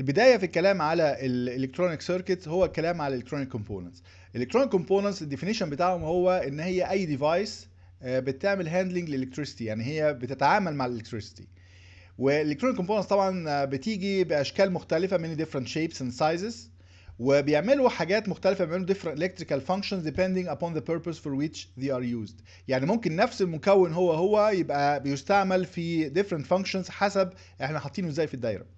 البدايه في الكلام على الالكترونيك سيركت هو الكلام على الالكترونيك كومبوننتس الالكترونيك كومبوننتس الديفينيشن بتاعهم هو ان هي اي ديفايس آه، بتعمل هاندلنج للالكتريستي يعني هي بتتعامل مع الالكتريستي والالكترونيك كومبوننتس طبعا آه، بتيجي باشكال مختلفه من ديفرنت شيبس اند سايزز وبيعملوا حاجات مختلفه بيعملوا ديفرنت الكتريكال فانكشنز depending ابون ذا بيربز فور ويتش ذي ار يوزد يعني ممكن نفس المكون هو هو يبقى بيستعمل في ديفرنت فانكشنز حسب احنا حاطينه ازاي في الدايره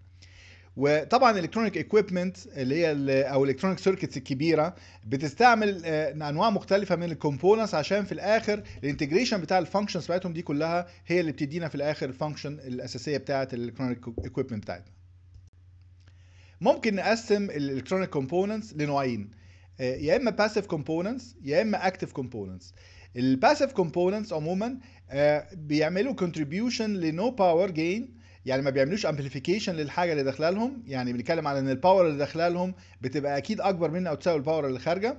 وطبعا الكترونيك ايكويبمنت اللي هي او الكترونيك سيركتس الكبيره بتستعمل آه، انواع مختلفه من الكومبوننتس عشان في الاخر الانتجريشن بتاع الفانكشنز بتاعتهم دي كلها هي اللي بتدينا في الاخر الفانكشن الاساسيه بتاعه الالكترونيك ايكويبمنت بتاعتنا ممكن نقسم الالكترونيك كومبوننتس لنوعين آه، يا اما باسيف كومبوننتس يا اما اكتيف كومبوننتس الباسيف كومبوننتس عموما آه، بيعملوا كونتريبيوشن لنو باور جين يعني ما بيعملوش امبليفيكيشن للحاجه اللي داخله لهم يعني بنتكلم على ان الباور اللي داخله لهم بتبقى اكيد اكبر من او تساوي الباور اللي خارجه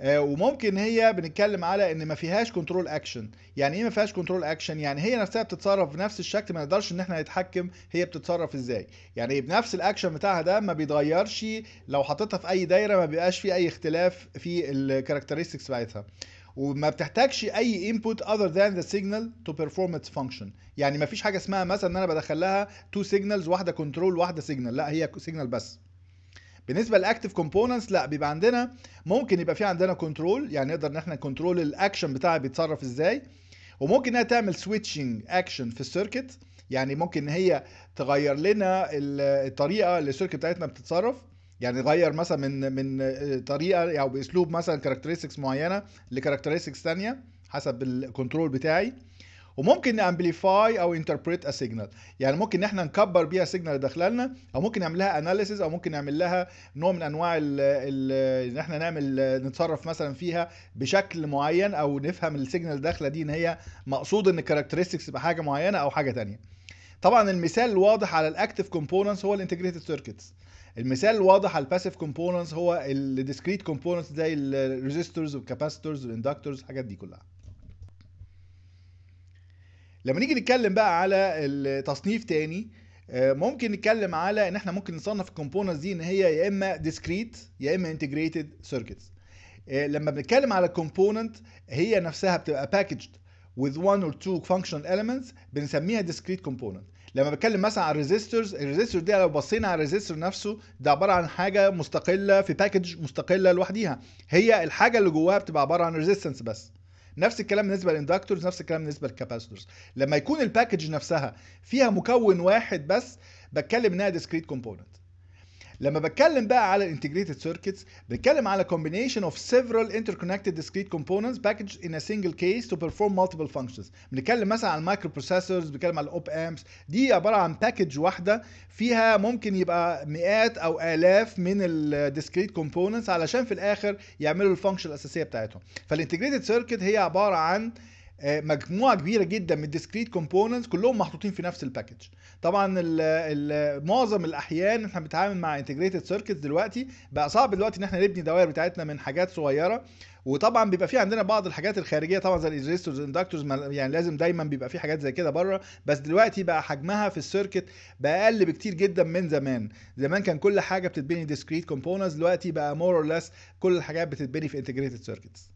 آه، وممكن هي بنتكلم على ان ما فيهاش كنترول اكشن يعني ايه ما فيهاش كنترول اكشن يعني هي نفسها بتتصرف بنفس الشكل ما نقدرش ان احنا نتحكم هي بتتصرف ازاي يعني بنفس الاكشن بتاعها ده ما بيتغيرش لو حطيتها في اي دايره ما بيبقاش في اي اختلاف في الكاركترستكس بتاعتها وما بتحتاجش اي input other than the signal to perform its function يعني ما فيش حاجه اسمها مثلا ان انا بدخل لها تو سيجنالز واحده كنترول واحده سيجنال لا هي سيجنال بس بالنسبه للاكتيف كومبوننتس لا بيبقى عندنا ممكن يبقى في عندنا كنترول يعني نقدر ان احنا كنترول الاكشن بتاعها بيتصرف ازاي وممكن انها تعمل سويتشنج اكشن في السيركت يعني ممكن ان هي تغير لنا الطريقه اللي السيركت بتاعتنا بتتصرف يعني غير مثلا من من طريقه او يعني باسلوب مثلا كاركترستكس معينه لكاركترستكس ثانيه حسب الكنترول بتاعي وممكن نامبليفاي او انتربريت ا سيجنال يعني ممكن احنا نكبر بيها سيجنال اللي داخله لنا او ممكن نعمل لها اناليسيز او ممكن نعمل لها نوع من انواع ان احنا نعمل نتصرف مثلا فيها بشكل معين او نفهم السيجنال اللي داخله دي ان هي مقصود ان الكاركترستكس تبقى حاجه معينه او حاجه ثانيه طبعا المثال الواضح على الاكتف كومبوننتس هو الانتجريتد سيركتس المثال الواضح على الباسيف كومبوننتس هو الديسكريت كومبوننتس زي الريزيستورز والكاباسيتورز والاندكتورز الحاجات دي كلها لما نيجي نتكلم بقى على التصنيف تاني آه، ممكن نتكلم على ان احنا ممكن نصنف الكومبوننتس دي ان هي يا اما ديسكريت يا اما انتجريتد آه، سيركتس لما بنتكلم على كومبوننت هي نفسها بتبقى باكجد with one or two functional elements بنسميها discrete component لما بتكلم مثلا عن الريزيسترز الريزيستور دي لو بصينا على الريزيستور نفسه ده عباره عن حاجه مستقله في باكج مستقله لوحديها هي الحاجه اللي جواها بتبقى عباره عن ريزيستنس بس نفس الكلام بالنسبه للاندكتورز نفس الكلام بالنسبه للكاباسيتورز لما يكون الباكج نفسها فيها مكون واحد بس بتكلم انها ديسكريت كومبوننت لما بتكلم بقى على الانتجريتد سيركتس بتكلم على كومبينيشن اوف سيفرال انتركونكتد ديسكريت كومبوننتس باكج ان ا سنجل كيس تو بيرفورم مالتيبل فانكشنز بنتكلم مثلا على المايكرو بروسيسورز بنتكلم على الاوب امبس دي عباره عن باكج واحده فيها ممكن يبقى مئات او الاف من الديسكريت كومبوننتس علشان في الاخر يعملوا الفانكشن الاساسيه بتاعتهم فالانتجريتد سيركت هي عباره عن آه، مجموعه كبيره جدا من الديسكريت كومبوننتس كلهم محطوطين في نفس الباكج طبعا معظم الاحيان احنا بنتعامل مع انتجريتد سيركتس دلوقتي بقى صعب دلوقتي ان احنا نبني دوائر بتاعتنا من حاجات صغيره وطبعا بيبقى في عندنا بعض الحاجات الخارجيه طبعا زي الريزيستورز اندكتورز يعني لازم دايما بيبقى في حاجات زي كده بره بس دلوقتي بقى حجمها في السيركت بقى اقل بكتير جدا من زمان زمان كان كل حاجه بتتبني ديسكريت كومبوننتس دلوقتي بقى مور اور ليس كل الحاجات بتتبني في انتجريتد سيركتس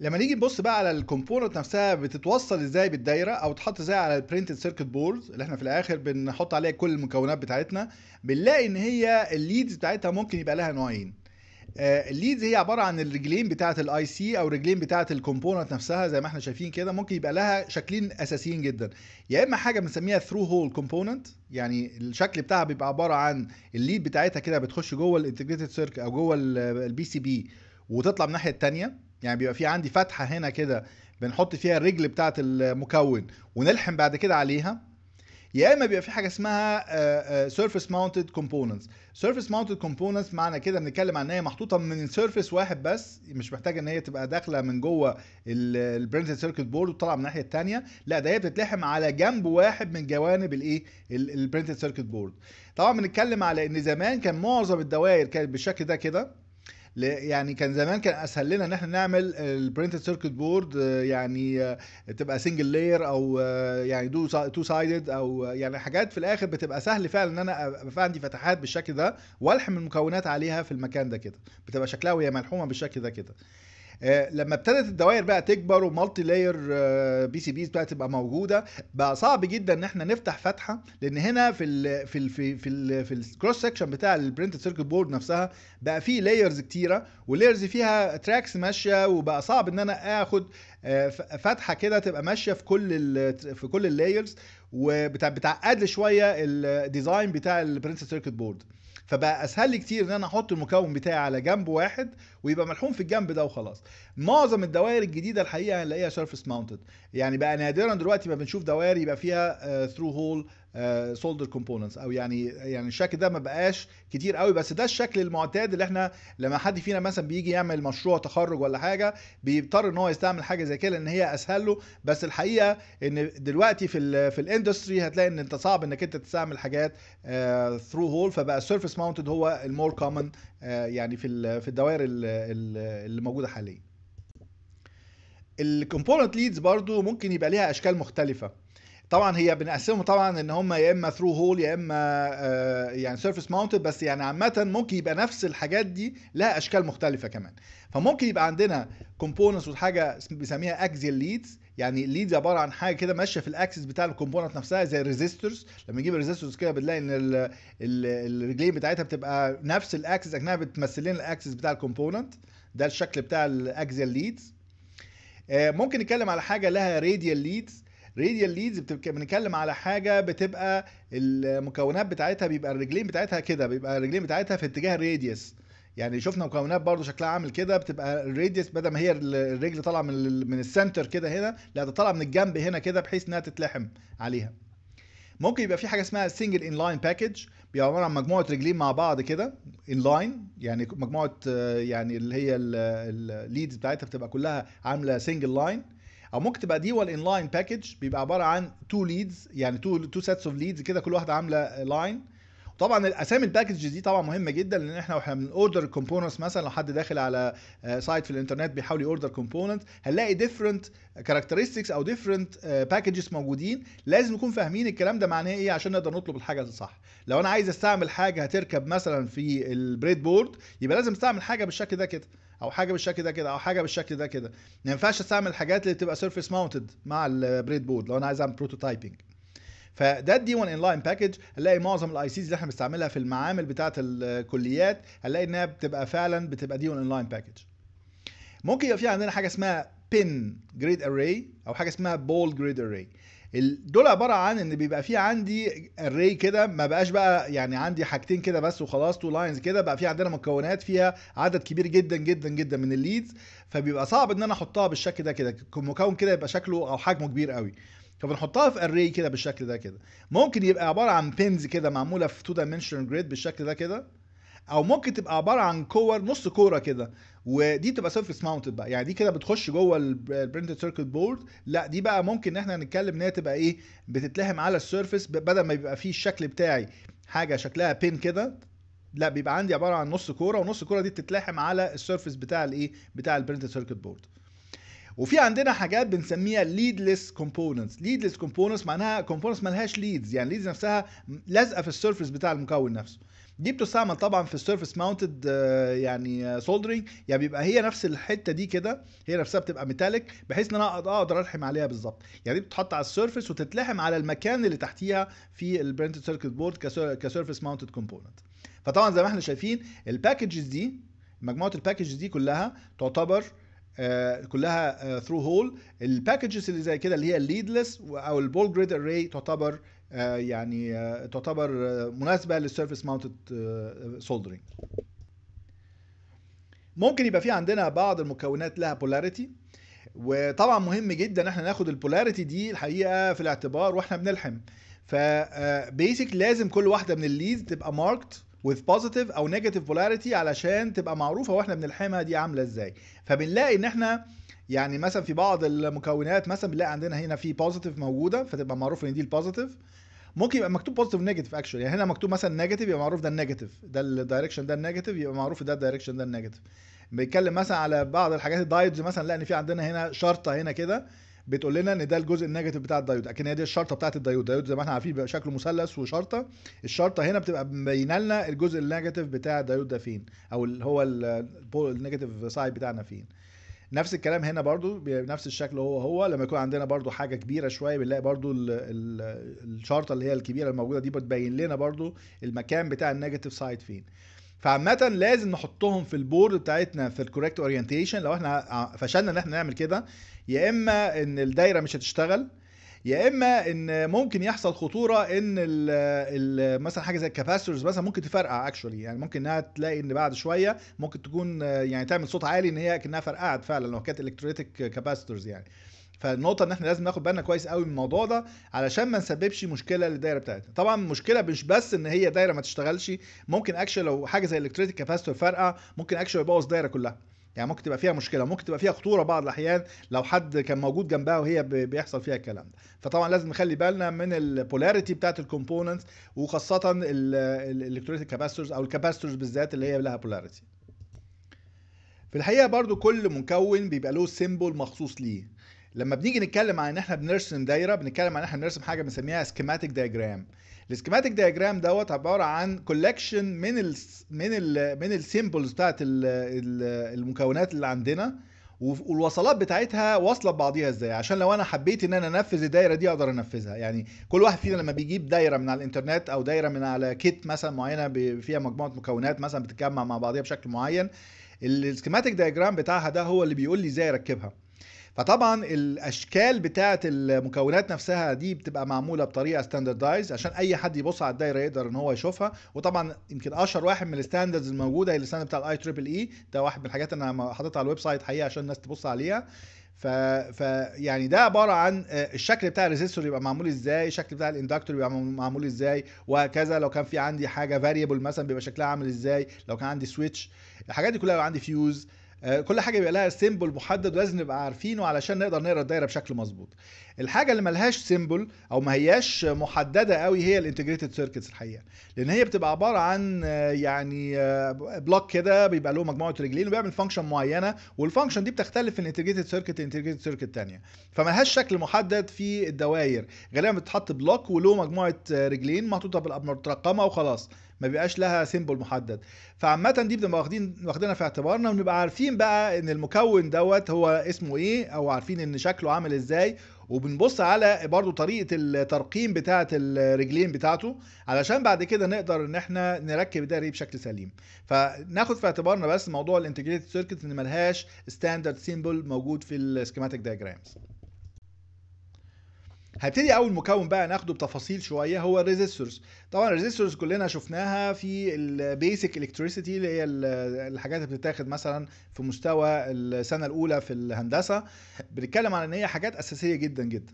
لما نيجي نبص بقى على الكومبوننت نفسها بتتوصل ازاي بالدايره او تحط ازاي على البرنتد سيركت بورد اللي احنا في الاخر بنحط عليها كل المكونات بتاعتنا بنلاقي ان هي الليدز بتاعتها ممكن يبقى لها نوعين آه، الليدز هي عباره عن الرجلين بتاعه الاي سي او الرجلين بتاعه الكومبوننت نفسها زي ما احنا شايفين كده ممكن يبقى لها شكلين اساسيين جدا يا اما حاجه بنسميها ثرو هول كومبوننت يعني الشكل بتاعها بيبقى عباره عن الليد بتاعتها كده بتخش جوه الانتجريتد سيرك او جوه البي سي بي وتطلع من الناحيه الثانيه يعني بيبقى في عندي فتحه هنا كده بنحط فيها الرجل بتاعه المكون ونلحم بعد كده عليها يا اما بيبقى في حاجه اسمها سيرفيس ماونتد كومبوننتس سيرفيس ماونتد كومبوننتس معنى كده بنتكلم عن ان هي محطوطه من سيرفيس واحد بس مش محتاجه ان هي تبقى داخله من جوه البرنتد سيركت بورد وطالعه من الناحيه الثانيه لا ده هي بتتلحم على جنب واحد من جوانب الايه البرنتد سيركت بورد طبعا بنتكلم على ان زمان كان معظم الدوائر كانت بالشكل ده كده يعني كان زمان كان اسهل لنا ان احنا نعمل البرنتد سيركت بورد يعني آه، تبقى سنجل لاير او آه، يعني دو تو سايدد او آه، يعني حاجات في الاخر بتبقى سهل فعلا ان انا ابقى عندي فتحات بالشكل ده والحم المكونات عليها في المكان ده كده بتبقى شكلها وهي ملحومه بالشكل ده كده آه، لما ابتدت الدوائر بقى تكبر ومالتي لاير آه، بي سي بيز بقى تبقى موجوده بقى صعب جدا ان احنا نفتح فتحه لان هنا في الـ في الـ في الـ في, في الكروس سكشن بتاع البرنت سيركت بورد نفسها بقى فيه لايرز كتيره واللايرز فيها تراكس ماشيه وبقى صعب ان انا اخد آه، فتحه كده تبقى ماشيه في كل في كل اللايرز وبتعقد لي شويه الديزاين بتاع البرنت سيركت بورد فبقى اسهل لي كتير ان انا احط المكون بتاعي على جنب واحد ويبقى ملحوم في الجنب ده وخلاص معظم الدوائر الجديده الحقيقه هنلاقيها سيرفيس ماونتد يعني بقى نادرا دلوقتي ما بنشوف دوائر يبقى فيها ثرو آه، هول سولدر آه، كومبوننتس او يعني يعني الشكل ده ما بقاش كتير قوي بس ده الشكل المعتاد اللي احنا لما حد فينا مثلا بيجي يعمل مشروع تخرج ولا حاجه بيضطر ان هو يستعمل حاجه زي كده لان هي اسهل له بس الحقيقه ان دلوقتي في الـ في الاندستري هتلاقي ان انت صعب انك انت تستعمل حاجات ثرو آه، هول فبقى السيرفيس ماونتد هو المور كومن آه، يعني في في الدوائر اللي موجوده حاليا الكومبوننت ليدز برضو ممكن يبقى ليها اشكال مختلفه طبعا هي بنقسمهم طبعا ان هم يا اما ثرو هول يا اما آه، يعني سيرفيس ماونتد بس يعني عامه ممكن يبقى نفس الحاجات دي لها اشكال مختلفه كمان فممكن يبقى عندنا كومبوننتس وحاجه بنسميها اكزيال ليدز يعني الليدز عباره عن حاجه كده ماشيه في الاكسس بتاع الكومبوننت نفسها زي الريزيستورز لما نجيب الريزيستورز كده بنلاقي ان الرجلين بتاعتها بتبقى نفس الاكسس اكنها بتمثل لنا الاكسس بتاع الكومبوننت ده الشكل بتاع الاكزيال آه، ليدز ممكن نتكلم على حاجه لها راديال ليدز راديال ليدز بنتكلم على حاجه بتبقى المكونات بتاعتها بيبقى الرجلين بتاعتها كده بيبقى الرجلين بتاعتها في اتجاه الراديوس يعني شفنا مكونات برضو شكلها عامل كده بتبقى الراديوس بدل ما هي الرجل طالعه من من السنتر كده هنا لا ده طالعه من الجنب هنا كده بحيث انها تتلحم عليها ممكن يبقى في حاجه اسمها سنجل ان لاين باكج بيبقى عباره عن مجموعه رجلين مع بعض كده ان لاين يعني مجموعه يعني اللي هي الليدز بتاعتها بتبقى كلها عامله سنجل لاين او ممكن تبقى دي وال لاين باكج بيبقى عباره عن تو ليدز يعني تو تو سيتس اوف ليدز كده كل واحده عامله لاين طبعا الاسامي الباكج دي طبعا مهمه جدا لان احنا واحنا بنوردر كومبوننتس مثلا لو حد داخل على سايت آه، في الانترنت بيحاول يوردر كومبوننت هنلاقي ديفرنت كاركترستكس او ديفرنت باكجز آه، موجودين لازم نكون فاهمين الكلام ده معناه ايه عشان نقدر نطلب الحاجه الصح لو انا عايز استعمل حاجه هتركب مثلا في البريد بورد يبقى لازم استعمل حاجه بالشكل ده كده او حاجه بالشكل ده كده او حاجه بالشكل ده كده ما ينفعش استعمل الحاجات اللي بتبقى سيرفيس ماونتد مع البريد بورد لو انا عايز اعمل بروتوتايبنج فده الدي 1 ان لاين باكج هنلاقي معظم الاي سيز اللي احنا بنستعملها في المعامل بتاعه الكليات هنلاقي انها بتبقى فعلا بتبقى دي 1 ان لاين باكج ممكن يبقى في عندنا حاجه اسمها بن جريد اري او حاجه اسمها بول جريد اري دول عباره عن ان بيبقى في عندي اري كده ما بقاش بقى يعني عندي حاجتين كده بس وخلاص تو لاينز كده بقى في عندنا مكونات فيها عدد كبير جدا جدا جدا من الليدز فبيبقى صعب ان انا احطها بالشكل ده كده مكون كده يبقى شكله او حجمه كبير قوي فبنحطها في اري كده بالشكل ده كده ممكن يبقى عباره عن بينز كده معموله في تو دايمنشنال جريد بالشكل ده كده او ممكن تبقى عباره عن كور نص كوره كده ودي تبقى سيرفيس ماونتد بقى يعني دي كده بتخش جوه البرنتد سيركت بورد لا دي بقى ممكن ان احنا نتكلم ان هي تبقى ايه بتتلحم على السيرفيس بدل ما يبقى فيه الشكل بتاعي حاجه شكلها بين كده لا بيبقى عندي عباره عن نص كوره ونص كوره دي بتتلحم على السيرفيس بتاع الايه بتاع البرنتد سيركت بورد وفي عندنا حاجات بنسميها ليدلس كومبوننتس ليدلس كومبوننتس معناها كومبوننتس ملهاش ليدز يعني ليدز نفسها لازقه في السيرفيس بتاع المكون نفسه دي بتستعمل طبعا في السيرفس آه، ماونتد يعني سولدرنج آه، يعني بيبقى هي نفس الحته دي كده هي نفسها بتبقى ميتاليك بحيث ان انا اقدر الحم عليها بالظبط يعني دي بتتحط على السيرفس وتتلحم على المكان اللي تحتيها في البرنت سيركت بورد كسيرفس ماونتد كومبوننت فطبعا زي ما احنا شايفين الباكجز دي مجموعه الباكجز دي كلها تعتبر آه، كلها ثرو هول الباكجز اللي زي كده اللي هي الليدلس او البول جريد اري تعتبر آه، يعني آه، تعتبر آه، مناسبه للسيرفيس ماونتد سولدرنج ممكن يبقى في عندنا بعض المكونات لها بولاريتي وطبعا مهم جدا احنا ناخد البولاريتي دي الحقيقه في الاعتبار واحنا بنلحم فبيسك لازم كل واحده من الليدز تبقى ماركت with positive او negative polarity علشان تبقى معروفه واحنا بنلحمها دي عامله ازاي فبنلاقي ان احنا يعني مثلا في بعض المكونات مثلا بنلاقي عندنا هنا في بوزيتيف موجوده فتبقى معروف ان دي البوزيتيف ممكن يبقى مكتوب بوزيتيف نيجاتيف اكشولي يعني هنا مكتوب مثلا نيجاتيف يبقى معروف ده النيجاتيف ده الدايركشن ده النيجاتيف يبقى معروف ده الدايركشن ده النيجاتيف بيتكلم مثلا على بعض الحاجات الدايودز مثلا لا ان في عندنا هنا شرطه هنا كده بتقول لنا ان ده الجزء النيجاتيف بتاع الدايود اكن هي دي الشرطه بتاعه الدايود الدايود زي ما احنا عارفين بيبقى شكله مثلث وشرطه الشرطه هنا بتبقى مبينه لنا الجزء النيجاتيف بتاع الدايود ده فين او اللي هو النيجاتيف سايد بتاعنا فين نفس الكلام هنا برضو بنفس الشكل هو هو لما يكون عندنا برضو حاجه كبيره شويه بنلاقي برضو الشرطه اللي هي الكبيره الموجوده دي بتبين لنا برضو المكان بتاع النيجاتيف سايد فين فعامة لازم نحطهم في البورد بتاعتنا في الكوريكت اورينتيشن لو احنا فشلنا ان احنا نعمل كده يا اما ان الدايره مش هتشتغل يا اما ان ممكن يحصل خطوره ان الـ الـ مثلا حاجه زي الكاباسيتورز مثلا ممكن تفرقع اكشولي يعني ممكن انها تلاقي ان بعد شويه ممكن تكون يعني تعمل صوت عالي ان هي كانها فرقعت فعلا لو كانت الكتروليتيك كاباسيتورز يعني فالنقطه ان احنا لازم ناخد بالنا كويس قوي من الموضوع ده علشان ما نسببش مشكله للدايره بتاعتنا طبعا المشكله مش بس ان هي دايره ما تشتغلش ممكن اكشن لو حاجه زي الكتريتيك كاباسيتور فرقع ممكن اكشن يبوظ الدايره كلها يعني ممكن تبقى فيها مشكله ممكن تبقى فيها خطوره بعض الاحيان لو حد كان موجود جنبها وهي بيحصل فيها الكلام ده فطبعا لازم نخلي بالنا من البولاريتي بتاعه الكومبوننتس وخاصه الالكترونيك كاباسيتورز او الكاباسيتورز بالذات اللي هي لها بولاريتي في الحقيقه برضو كل مكون بيبقى له سيمبل مخصوص ليه لما بنيجي نتكلم عن ان احنا بنرسم دايره بنتكلم عن ان احنا بنرسم حاجه بنسميها سكيماتيك دايجرام السكيماتيك دياجرام دوت عباره عن كولكشن من الـ من الـ من السيمبلز بتاعت المكونات اللي عندنا والوصلات بتاعتها واصله ببعضيها ازاي عشان لو انا حبيت ان انا انفذ الدايره دي اقدر انفذها يعني كل واحد فينا لما بيجيب دايره من على الانترنت او دايره من على كيت مثلا معينه فيها مجموعه مكونات مثلا بتتجمع مع بعضيها بشكل معين السكيماتيك دياجرام بتاعها ده هو اللي بيقول لي ازاي اركبها فطبعا الاشكال بتاعه المكونات نفسها دي بتبقى معموله بطريقه ستاندردايز عشان اي حد يبص على الدايره يقدر ان هو يشوفها وطبعا يمكن اشهر واحد من الستاندردز الموجوده هي الستاندرد بتاع الاي تريبل اي ده واحد من الحاجات انا حاططها على الويب سايت حقيقه عشان الناس تبص عليها ف... ف يعني ده عباره عن آه، الشكل بتاع الريزستور يبقى معمول ازاي الشكل بتاع الاندكتور يبقى معمول ازاي وهكذا لو كان في عندي حاجه فاريبل مثلا بيبقى شكلها عامل ازاي لو كان عندي سويتش الحاجات دي كلها لو عندي فيوز آه، كل حاجه بيبقى لها سيمبل محدد ولازم نبقى عارفينه علشان نقدر نقرا الدايره بشكل مظبوط الحاجه اللي ملهاش سيمبل او ما هياش محدده قوي هي الانتجريتد سيركتس الحقيقه لان هي بتبقى عباره عن آه، يعني بلوك آه، كده بيبقى له مجموعه رجلين وبيعمل فانكشن معينه والفانكشن دي بتختلف من انتجريتد سيركت لانتجريتد سيركت ثانيه فملهاش شكل محدد في الدوائر غالبا بتتحط بلوك وله مجموعه رجلين محطوطه مترقمه وخلاص ما بيبقاش لها سيمبل محدد فعامه دي بنبقى واخدين واخدينها في اعتبارنا وبنبقى عارفين بقى ان المكون دوت هو اسمه ايه او عارفين ان شكله عامل ازاي وبنبص على برضو طريقه الترقيم بتاعه الرجلين بتاعته علشان بعد كده نقدر ان احنا نركب ده بشكل سليم فناخد في اعتبارنا بس موضوع الانتجريتد سيركت ان ملهاش ستاندرد سيمبل موجود في السكيماتيك دايجرامز هبتدي اول مكون بقى ناخده بتفاصيل شويه هو الريزستورز طبعا الريزستورز كلنا شفناها في البيسك الكتريسيتي اللي هي الحاجات اللي بتتاخد مثلا في مستوى السنه الاولى في الهندسه بنتكلم عن ان هي حاجات اساسيه جدا جدا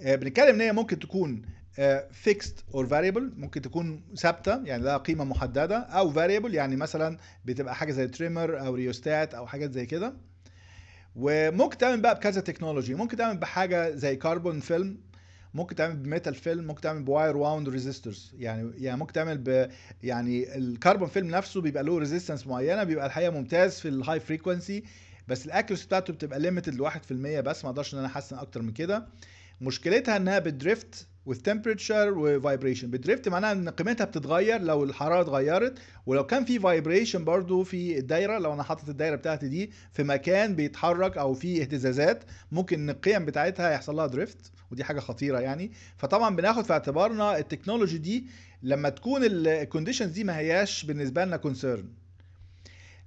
آه، بنتكلم ان هي ممكن تكون فيكست اور فاريبل ممكن تكون ثابته يعني لها قيمه محدده او فاريبل يعني مثلا بتبقى حاجه زي تريمر او ريوستات او حاجات زي كده وممكن تعمل بقى بكذا تكنولوجي ممكن تعمل بحاجه زي كربون فيلم ممكن تعمل بميتال فيلم ممكن تعمل بواير واوند ريزيستورز يعني يعني ممكن تعمل ب يعني الكربون فيلم نفسه بيبقى له ريزيستنس معينه بيبقى الحقيقه ممتاز في الهاي فريكونسي بس الاكيوسي بتاعته بتبقى ليميتد ل 1% بس ما اقدرش ان انا احسن اكتر من كده مشكلتها انها بتدريفت with temperature و vibration بدريفت معناها ان قيمتها بتتغير لو الحراره اتغيرت ولو كان في فايبريشن برضو في الدايره لو انا حاطط الدايره بتاعتي دي في مكان بيتحرك او في اهتزازات ممكن ان القيم بتاعتها يحصل لها دريفت ودي حاجه خطيره يعني فطبعا بناخد في اعتبارنا التكنولوجي دي لما تكون الكونديشنز دي ما هياش بالنسبه لنا كونسيرن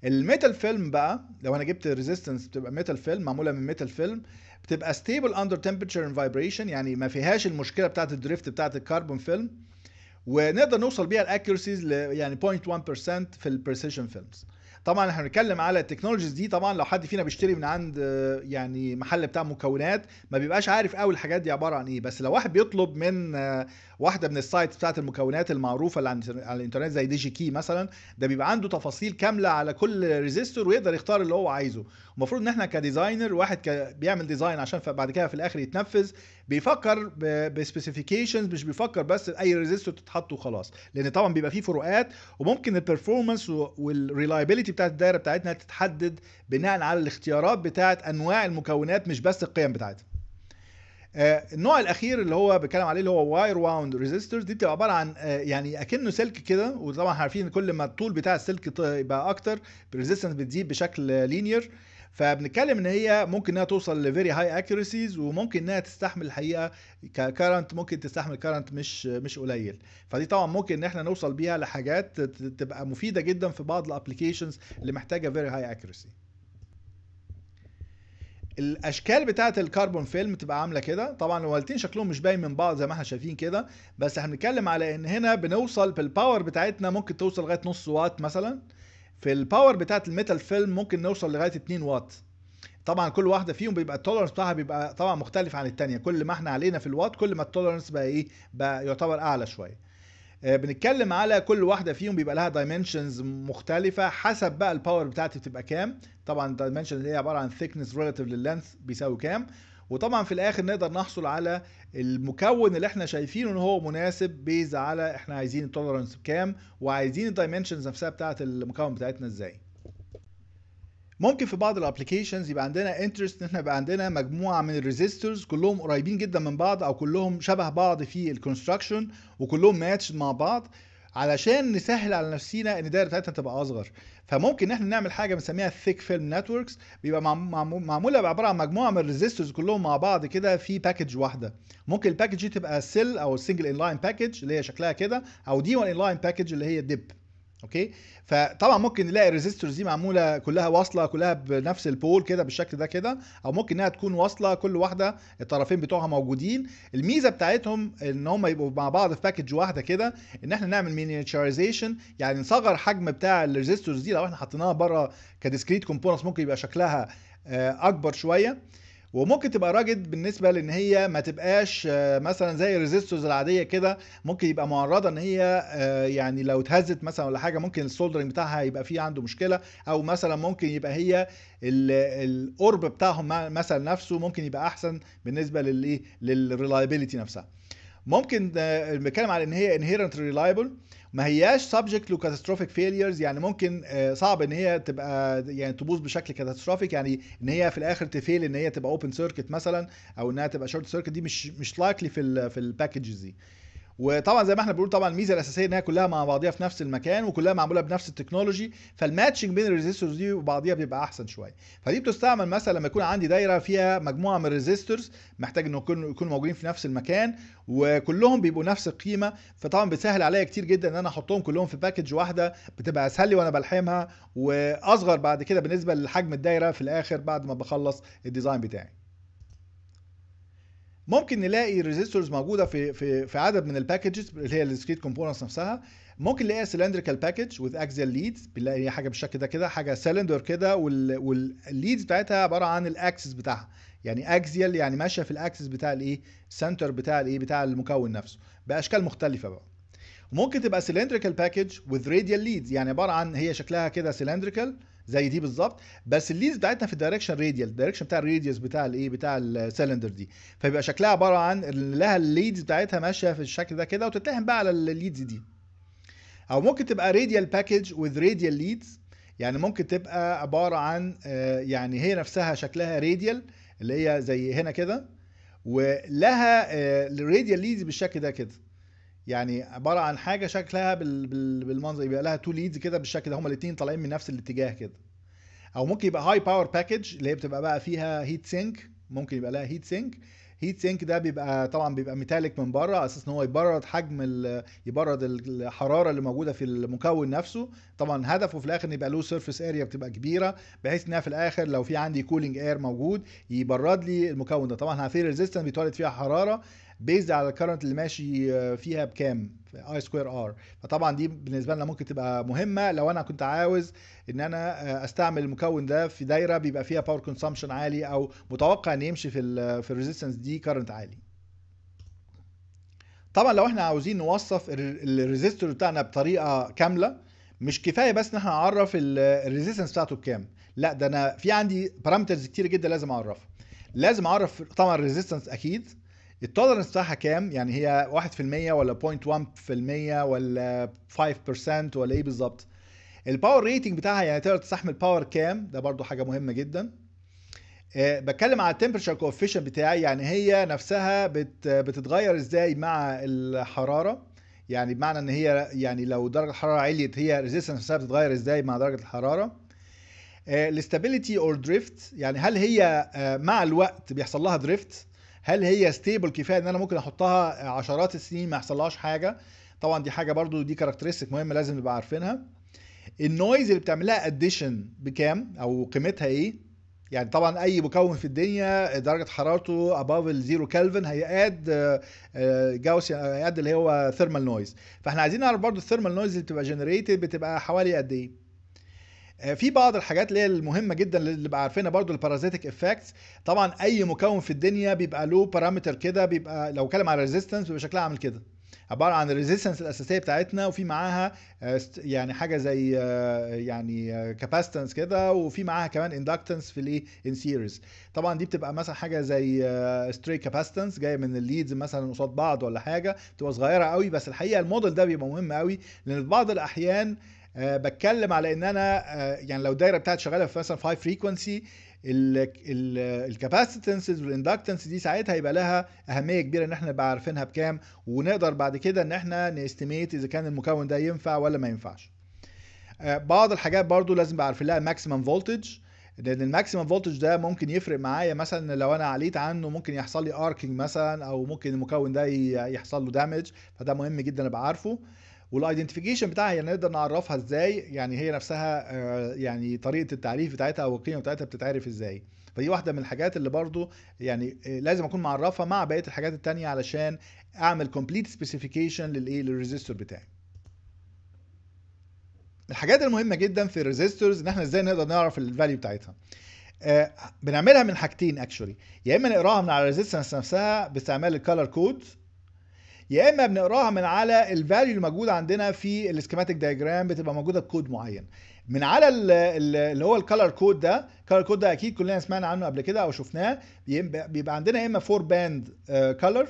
الميتال فيلم بقى لو انا جبت ريزيستنس بتبقى ميتال فيلم معموله من ميتال فيلم بتبقى ستيبل اندر تمبرتشر اند فايبريشن يعني ما فيهاش المشكله بتاعه الدريفت بتاعه الكربون فيلم ونقدر نوصل بيها الاكيورسيز يعني 0.1% في البريسيشن فيلمز طبعا احنا بنتكلم على التكنولوجيز دي طبعا لو حد فينا بيشتري من عند يعني محل بتاع مكونات ما بيبقاش عارف قوي الحاجات دي عباره عن ايه بس لو واحد بيطلب من آه، واحده من السايتس بتاعه المكونات المعروفه اللي على الانترنت زي دي جي كي مثلا ده بيبقى عنده تفاصيل كامله على كل ريزيستور ويقدر يختار اللي هو عايزه المفروض ان احنا كديزاينر واحد بيعمل ديزاين عشان بعد كده في الاخر يتنفذ بيفكر بسبيسيفيكيشنز مش بيفكر بس اي ريزيستور تتحط وخلاص لان طبعا بيبقى فيه فروقات وممكن البرفورمانس والريلايبيليتي بتاعت الدايره بتاعتنا تتحدد بناء على الاختيارات بتاعت انواع المكونات مش بس القيم بتاعتها آه، النوع الاخير اللي هو بيتكلم عليه اللي هو واير واوند ريزيستورز دي بتبقى عباره عن آه، يعني اكنه سلك كده وطبعا عارفين كل ما الطول بتاع السلك يبقى اكتر الريزيستنس بتزيد بشكل لينير فبنتكلم ان هي ممكن انها توصل لفيري هاي اكيورسيز وممكن انها تستحمل الحقيقه كارنت ممكن تستحمل كارنت مش مش قليل فدي طبعا ممكن ان احنا نوصل بيها لحاجات تبقى مفيده جدا في بعض الابلكيشنز اللي محتاجه فيري هاي اكيورسي الاشكال بتاعه الكربون فيلم تبقى عامله كده طبعا الوالتين شكلهم مش باين من بعض زي ما احنا شايفين كده بس احنا بنتكلم على ان هنا بنوصل بالباور بتاعتنا ممكن توصل لغايه نص وات مثلا في الباور بتاعه الميتال فيلم ممكن نوصل لغايه 2 واط طبعا كل واحده فيهم بيبقى التولرنس بتاعها بيبقى طبعا مختلف عن الثانيه كل ما احنا علينا في الوات كل ما التولرنس بقى ايه بقى يعتبر اعلى شويه آه، بنتكلم على كل واحده فيهم بيبقى لها دايمنشنز مختلفه حسب بقى الباور بتاعتي بتبقى كام طبعا الدايمنشن اللي هي عباره عن ثيكنس ريلاتيف للينث بيساوي كام وطبعا في الاخر نقدر نحصل على المكون اللي احنا شايفينه ان هو مناسب بيز على احنا عايزين التولرنس بكام وعايزين الدايمنشنز نفسها بتاعت المكون بتاعتنا ازاي ممكن في بعض الابلكيشنز يبقى عندنا انترست ان احنا يبقى عندنا مجموعه من الريزيستورز كلهم قريبين جدا من بعض او كلهم شبه بعض في الكونستراكشن وكلهم ماتش مع بعض علشان نسهل على نفسينا ان الدايره بتاعتنا تبقى اصغر فممكن ان احنا نعمل حاجه بنسميها ثيك فيلم نتوركس بيبقى معموله عباره عن مجموعه من الريزيستورز كلهم مع بعض كده في باكج واحده ممكن الباكج دي تبقى سيل او سنجل ان لاين باكج اللي هي شكلها كده او دي وان ان لاين باكج اللي هي ديب اوكي فطبعا ممكن نلاقي الريزيستورز دي معموله كلها واصله كلها بنفس البول كده بالشكل ده كده او ممكن انها تكون واصله كل واحده الطرفين بتوعها موجودين الميزه بتاعتهم ان هم يبقوا مع بعض في باكج واحده كده ان احنا نعمل مينيتشرايزيشن يعني نصغر حجم بتاع الريزيستورز دي لو احنا حطيناها بره كديسكريت كومبوننتس ممكن يبقى شكلها آه، اكبر شويه وممكن تبقى راجد بالنسبه لان هي ما تبقاش آه، مثلا زي الريزيستورز العاديه كده ممكن يبقى معرضه ان هي آه، يعني لو اتهزت مثلا ولا حاجه ممكن السولدرنج بتاعها يبقى فيه عنده مشكله او مثلا ممكن يبقى هي القرب بتاعهم مثلا نفسه ممكن يبقى احسن بالنسبه للايه للريلايبيليتي نفسها ممكن آه، بنتكلم على ان هي انهيرنت ريلايبل ما هياش سبجكت لكاتاستروفيك فيليرز يعني ممكن آه، صعب ان هي تبقى يعني تبوظ بشكل كاتاستروفيك يعني ان هي في الاخر تفيل ان هي تبقى اوبن سيركت مثلا او انها تبقى شورت سيركت دي مش مش لايكلي في ال في الباكجز دي وطبعا زي ما احنا بنقول طبعا الميزه الاساسيه انها كلها مع بعضيها في نفس المكان وكلها معموله بنفس التكنولوجي فالماتشنج بين الريزيستورز دي وبعضيها بيبقى احسن شويه فدي بتستعمل مثلا لما يكون عندي دايره فيها مجموعه من الريزيستورز محتاج ان يكونوا موجودين في نفس المكان وكلهم بيبقوا نفس القيمه فطبعا بتسهل عليا كتير جدا ان انا احطهم كلهم في باكج واحده بتبقى اسهل لي وانا بلحمها واصغر بعد كده بالنسبه لحجم الدايره في الاخر بعد ما بخلص الديزاين بتاعي ممكن نلاقي ريزيستورز موجوده في في في عدد من الباكجز اللي هي الديسكريت كومبوننتس نفسها ممكن نلاقيها سلندريكال باكج وذ اكزال ليدز بنلاقي حاجه بالشكل ده كده حاجه سلندر كده والليدز بتاعتها عباره عن الاكسس بتاعها يعني اكزيال يعني ماشيه في الاكسس بتاع الايه سنتر بتاع الايه بتاع المكون نفسه باشكال مختلفه بقى ممكن تبقى سلندريكال باكج وذ راديال ليدز يعني عباره عن هي شكلها كده سلندريكال زي دي بالظبط بس الليدز بتاعتها في الدايركشن راديال الدايركشن بتاع الراديوس بتاع الايه بتاع السلندر دي فبيبقى شكلها عباره عن لها الليدز بتاعتها ماشيه في الشكل ده كده وتتلحم بقى على الليدز دي او ممكن تبقى راديال باكج وذ راديال ليدز يعني ممكن تبقى عباره عن آه، يعني هي نفسها شكلها راديال اللي هي زي هنا كده ولها الراديال آه، ليدز بالشكل ده كده يعني عباره عن حاجه شكلها بالمنظر يبقى لها تو ليدز كده بالشكل ده هما الاثنين طالعين من نفس الاتجاه كده او ممكن يبقى هاي باور باكج اللي هي بتبقى بقى فيها هيت سينك ممكن يبقى لها هيت سينك هيت سينك ده بيبقى طبعا بيبقى ميتاليك من بره على اساس ان هو يبرد حجم يبرد الحراره اللي موجوده في المكون نفسه طبعا هدفه في الاخر ان يبقى له سيرفيس اريا بتبقى كبيره بحيث انها في الاخر لو في عندي كولينج اير موجود يبرد لي المكون ده طبعا في ريزيستنس بيتولد فيها حراره بيزد على الكرنت اللي ماشي آه، فيها بكام في اي سكوير ار فطبعا دي بالنسبه لنا ممكن تبقى مهمه لو انا كنت عاوز ان انا آه، استعمل المكون ده في دايره بيبقى فيها باور كونسامشن عالي او متوقع ان يمشي في الـ في الريزيستنس دي كرنت عالي طبعا لو احنا عاوزين نوصف الريزيستور بتاعنا بطريقه كامله مش كفايه بس ان احنا نعرف الريزيستنس بتاعته بكام لا ده انا في عندي بارامترز كتير جدا لازم اعرفها لازم اعرف طبعا الريزيستنس اكيد التولرنس بتاعها كام يعني هي 1% ولا 0.1% ولا 5% ولا ايه بالظبط الباور ريتنج بتاعها يعني تقدر تستحمل باور كام ده برضو حاجه مهمه جدا أه بتكلم على التمبرشر كوفيشن بتاعي يعني هي نفسها بت بتتغير ازاي مع الحراره يعني بمعنى ان هي يعني لو درجه الحراره عليت هي الريزيستنس نفسها بتتغير ازاي مع درجه الحراره الاستابيليتي اور دريفت يعني هل هي آه، مع الوقت بيحصل لها دريفت هل هي ستيبل كفايه ان انا ممكن احطها عشرات السنين ما يحصلهاش حاجه طبعا دي حاجه برضو دي كاركترستيك مهمه لازم نبقى عارفينها النويز اللي بتعملها اديشن بكام او قيمتها ايه يعني طبعا اي مكون في الدنيا درجه حرارته اباف الزيرو كلفن هيقاد جاوس هيقاد اللي هو ثيرمال نويز فاحنا عايزين نعرف برضو الثيرمال نويز اللي بتبقى جنريتد بتبقى حوالي قد ايه آه، في بعض الحاجات اللي هي المهمه جدا اللي بقى عارفينها برضو البارازيتيك افكتس طبعا اي مكون في الدنيا بيبقى له بارامتر كده بيبقى لو اتكلم على ريزيستنس بيبقى شكلها عامل كده عباره عن الريزيستنس الاساسيه بتاعتنا وفي معاها آه، يعني حاجه زي آه، يعني كاباستنس كده وفي معاها كمان اندكتنس في الايه ان سيريز طبعا دي بتبقى مثلا حاجه زي ستري كاباستنس جايه من الليدز مثلا قصاد بعض ولا حاجه بتبقى صغيره قوي بس الحقيقه الموديل ده بيبقى مهم قوي لان في بعض الاحيان أه بتكلم على ان انا أه يعني لو الدايره بتاعتي شغاله في مثلا 5 فريكونسي الكاباسيتنسز والاندكتنس دي ساعتها يبقى لها اهميه كبيره ان احنا نبقى عارفينها بكام ونقدر بعد كده ان احنا نستيميت اذا كان المكون ده ينفع ولا ما ينفعش. أه بعض الحاجات برضو لازم بعرف عارفين لها ماكسيمم فولتج لان الماكسيمم فولتج ده ممكن يفرق معايا مثلا لو انا عليت عنه ممكن يحصل لي اركينج مثلا او ممكن المكون ده يحصل له دامج فده مهم جدا ابقى عارفه والايدنتيفيكيشن بتاعها يعني نقدر نعرفها ازاي يعني هي نفسها آه، يعني طريقه التعريف بتاعتها او القيمه بتاعتها بتتعرف ازاي فدي واحده من الحاجات اللي برضو يعني آه، لازم اكون معرفها مع بقيه الحاجات التانية علشان اعمل كومبليت سبيسيفيكيشن للايه للريزيستور بتاعي الحاجات المهمه جدا في الريزيستورز ان احنا ازاي نقدر نعرف الفاليو بتاعتها آه، بنعملها من حاجتين اكشولي يا اما نقراها من على الريزيستنس نفسها باستعمال الكالر كود يا اما بنقراها من على الفاليو الموجود عندنا في السكيماتيك دايجرام بتبقى موجوده بكود معين من على اللي هو الكالر كود ده الكالر كود ده اكيد كلنا سمعنا عنه قبل كده او شفناه بيبقى عندنا يا اما 4 باند كالر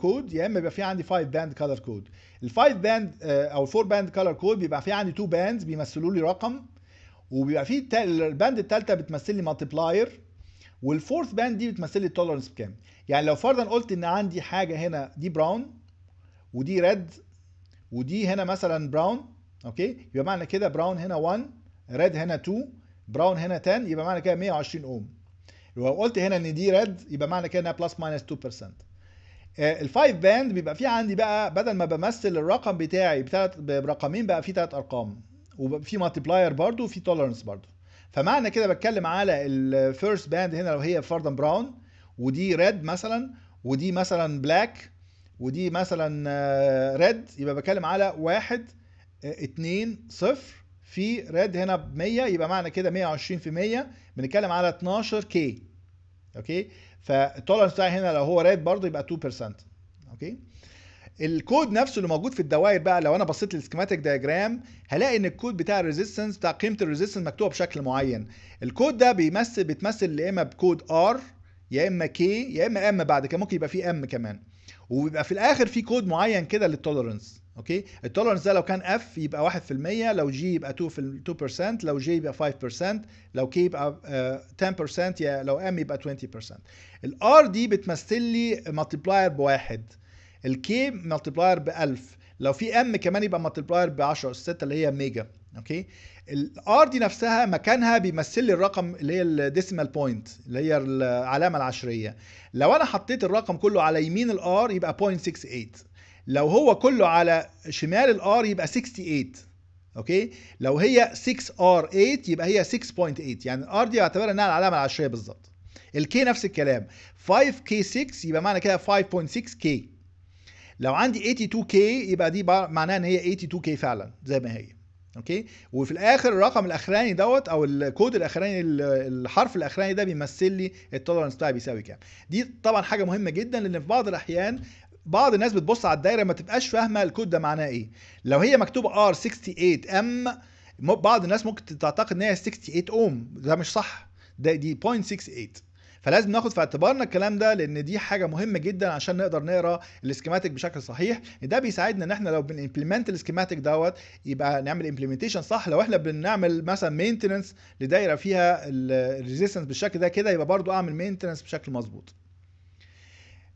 كود يا اما بيبقى في عندي 5 باند كالر كود ال5 باند او 4 باند كالر كود بيبقى في عندي 2 باندز بيمثلوا لي رقم وبيبقى في الباند الثالثه بتمثل لي مالتيبلاير والفورث باند دي بتمثل لي التولرنس بكام يعني لو فرضا قلت ان عندي حاجه هنا دي براون ودي ريد ودي هنا مثلا براون اوكي يبقى معنى كده براون هنا 1 ريد هنا 2 براون هنا 10 يبقى معنى كده 120 اوم لو قلت هنا ان دي ريد يبقى معنى كده انها بلس ماينس 2% الفايف باند بيبقى فيه عندي بقى بدل ما بمثل الرقم بتاعي بثلاث برقمين بقى فيه ثلاث ارقام وفي مالتيبلاير برضو وفي تولرنس برضو فمعنى كده بتكلم على الفيرست باند هنا لو هي فرضا براون ودي ريد مثلا ودي مثلا بلاك ودي مثلا ريد آه، يبقى بتكلم على واحد آه، اتنين صفر في ريد هنا ب 100 يبقى معنى كده 120 في 100 بنتكلم على 12 كي اوكي فالتولرنس بتاعي هنا لو هو ريد برضه يبقى 2% اوكي الكود نفسه اللي موجود في الدوائر بقى لو انا بصيت للسكيماتيك دايجرام هلاقي ان الكود بتاع الريزيستنس بتاع قيمه الريزيستنس مكتوبه بشكل معين الكود ده بيمثل بيتمثل يا اما بكود ار يا اما كي يا اما ام بعد كده ممكن يبقى فيه ام كمان وبيبقى في الاخر في كود معين كده للتولرنس اوكي التولرنس ده لو كان اف يبقى 1% لو جي يبقى 2% لو جي يبقى 5% لو كي يبقى 10% آه، يا لو ام يبقى 20% الار دي بتمثل لي ملتبلاير بواحد الكي ملتبلاير ب 1000 لو في ام كمان يبقى ملتبلاير ب 10 اس 6 اللي هي ميجا اوكي الار دي نفسها مكانها بيمثل لي الرقم اللي هي الديسيمال بوينت اللي هي العلامه العشريه لو انا حطيت الرقم كله على يمين الار يبقى 0.68 لو هو كله على شمال الار يبقى 68 اوكي لو هي 6R8 يبقى هي 6.8 يعني الار دي اعتبر انها العلامه العشريه بالظبط الكي نفس الكلام 5K6 يبقى معنى كده 5.6K لو عندي 82K يبقى دي معناها ان هي 82K فعلا زي ما هي اوكي وفي الاخر الرقم الاخراني دوت او الكود الاخراني الحرف الاخراني ده بيمثل لي التولرنس بتاعي بيساوي كام دي طبعا حاجه مهمه جدا لان في بعض الاحيان بعض الناس بتبص على الدايره ما تبقاش فاهمه الكود ده معناه ايه لو هي مكتوبه ار 68 ام بعض الناس ممكن تعتقد ان هي 68 اوم ده مش صح ده دي 0.68 فلازم ناخد في اعتبارنا الكلام ده لان دي حاجه مهمه جدا عشان نقدر نقرا السكيماتيك بشكل صحيح ده بيساعدنا ان احنا لو بنمبلمنت السكيماتيك دوت يبقى نعمل امبلمنتيشن صح لو احنا بنعمل مثلا مينتننس لدايره فيها الريزيستنس بالشكل ده كده يبقى برضو اعمل مينتننس بشكل مظبوط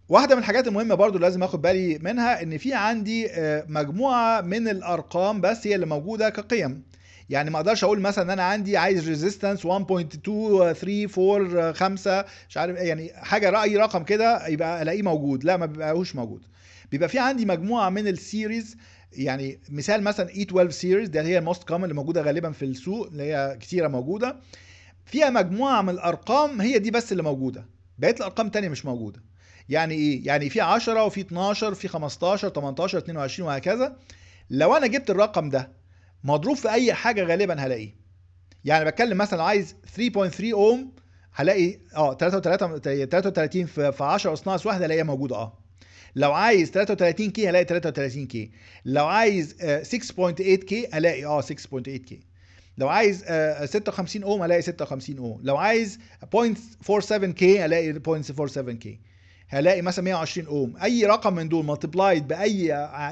واحدة من الحاجات المهمة برضو لازم اخد بالي منها ان في عندي آه، مجموعة من الارقام بس هي اللي موجودة كقيم يعني ما اقدرش اقول مثلا ان انا عندي عايز ريزيستنس 1.2 3 4 5 مش عارف يعني حاجه راي رقم كده يبقى الاقيه موجود لا ما بيبقاهوش موجود بيبقى في عندي مجموعه من السيريز يعني مثال مثلا اي 12 سيريز ده هي الموست كومن اللي موجوده غالبا في السوق اللي هي كتيره موجوده فيها مجموعه من الارقام هي دي بس اللي موجوده بقيه الارقام الثانيه مش موجوده يعني ايه يعني في 10 وفي 12 في 15 18 22 وهكذا لو انا جبت الرقم ده مضروب في اي حاجه غالبا هلاقيه يعني بتكلم مثلا عايز 3.3 اوم هلاقي اه 33 33 في 10 اس ناقص 1 هلاقيها موجوده اه لو عايز 33 كي هلاقي 33 كي لو عايز 6.8 آه، كي هلاقي اه 6.8 كي لو عايز 56 آه، اوم هلاقي 56 اوم لو عايز 0.47 كي هلاقي 0.47 كي هلاقي مثلا 120 اوم اي رقم من دول مالتبلايد باي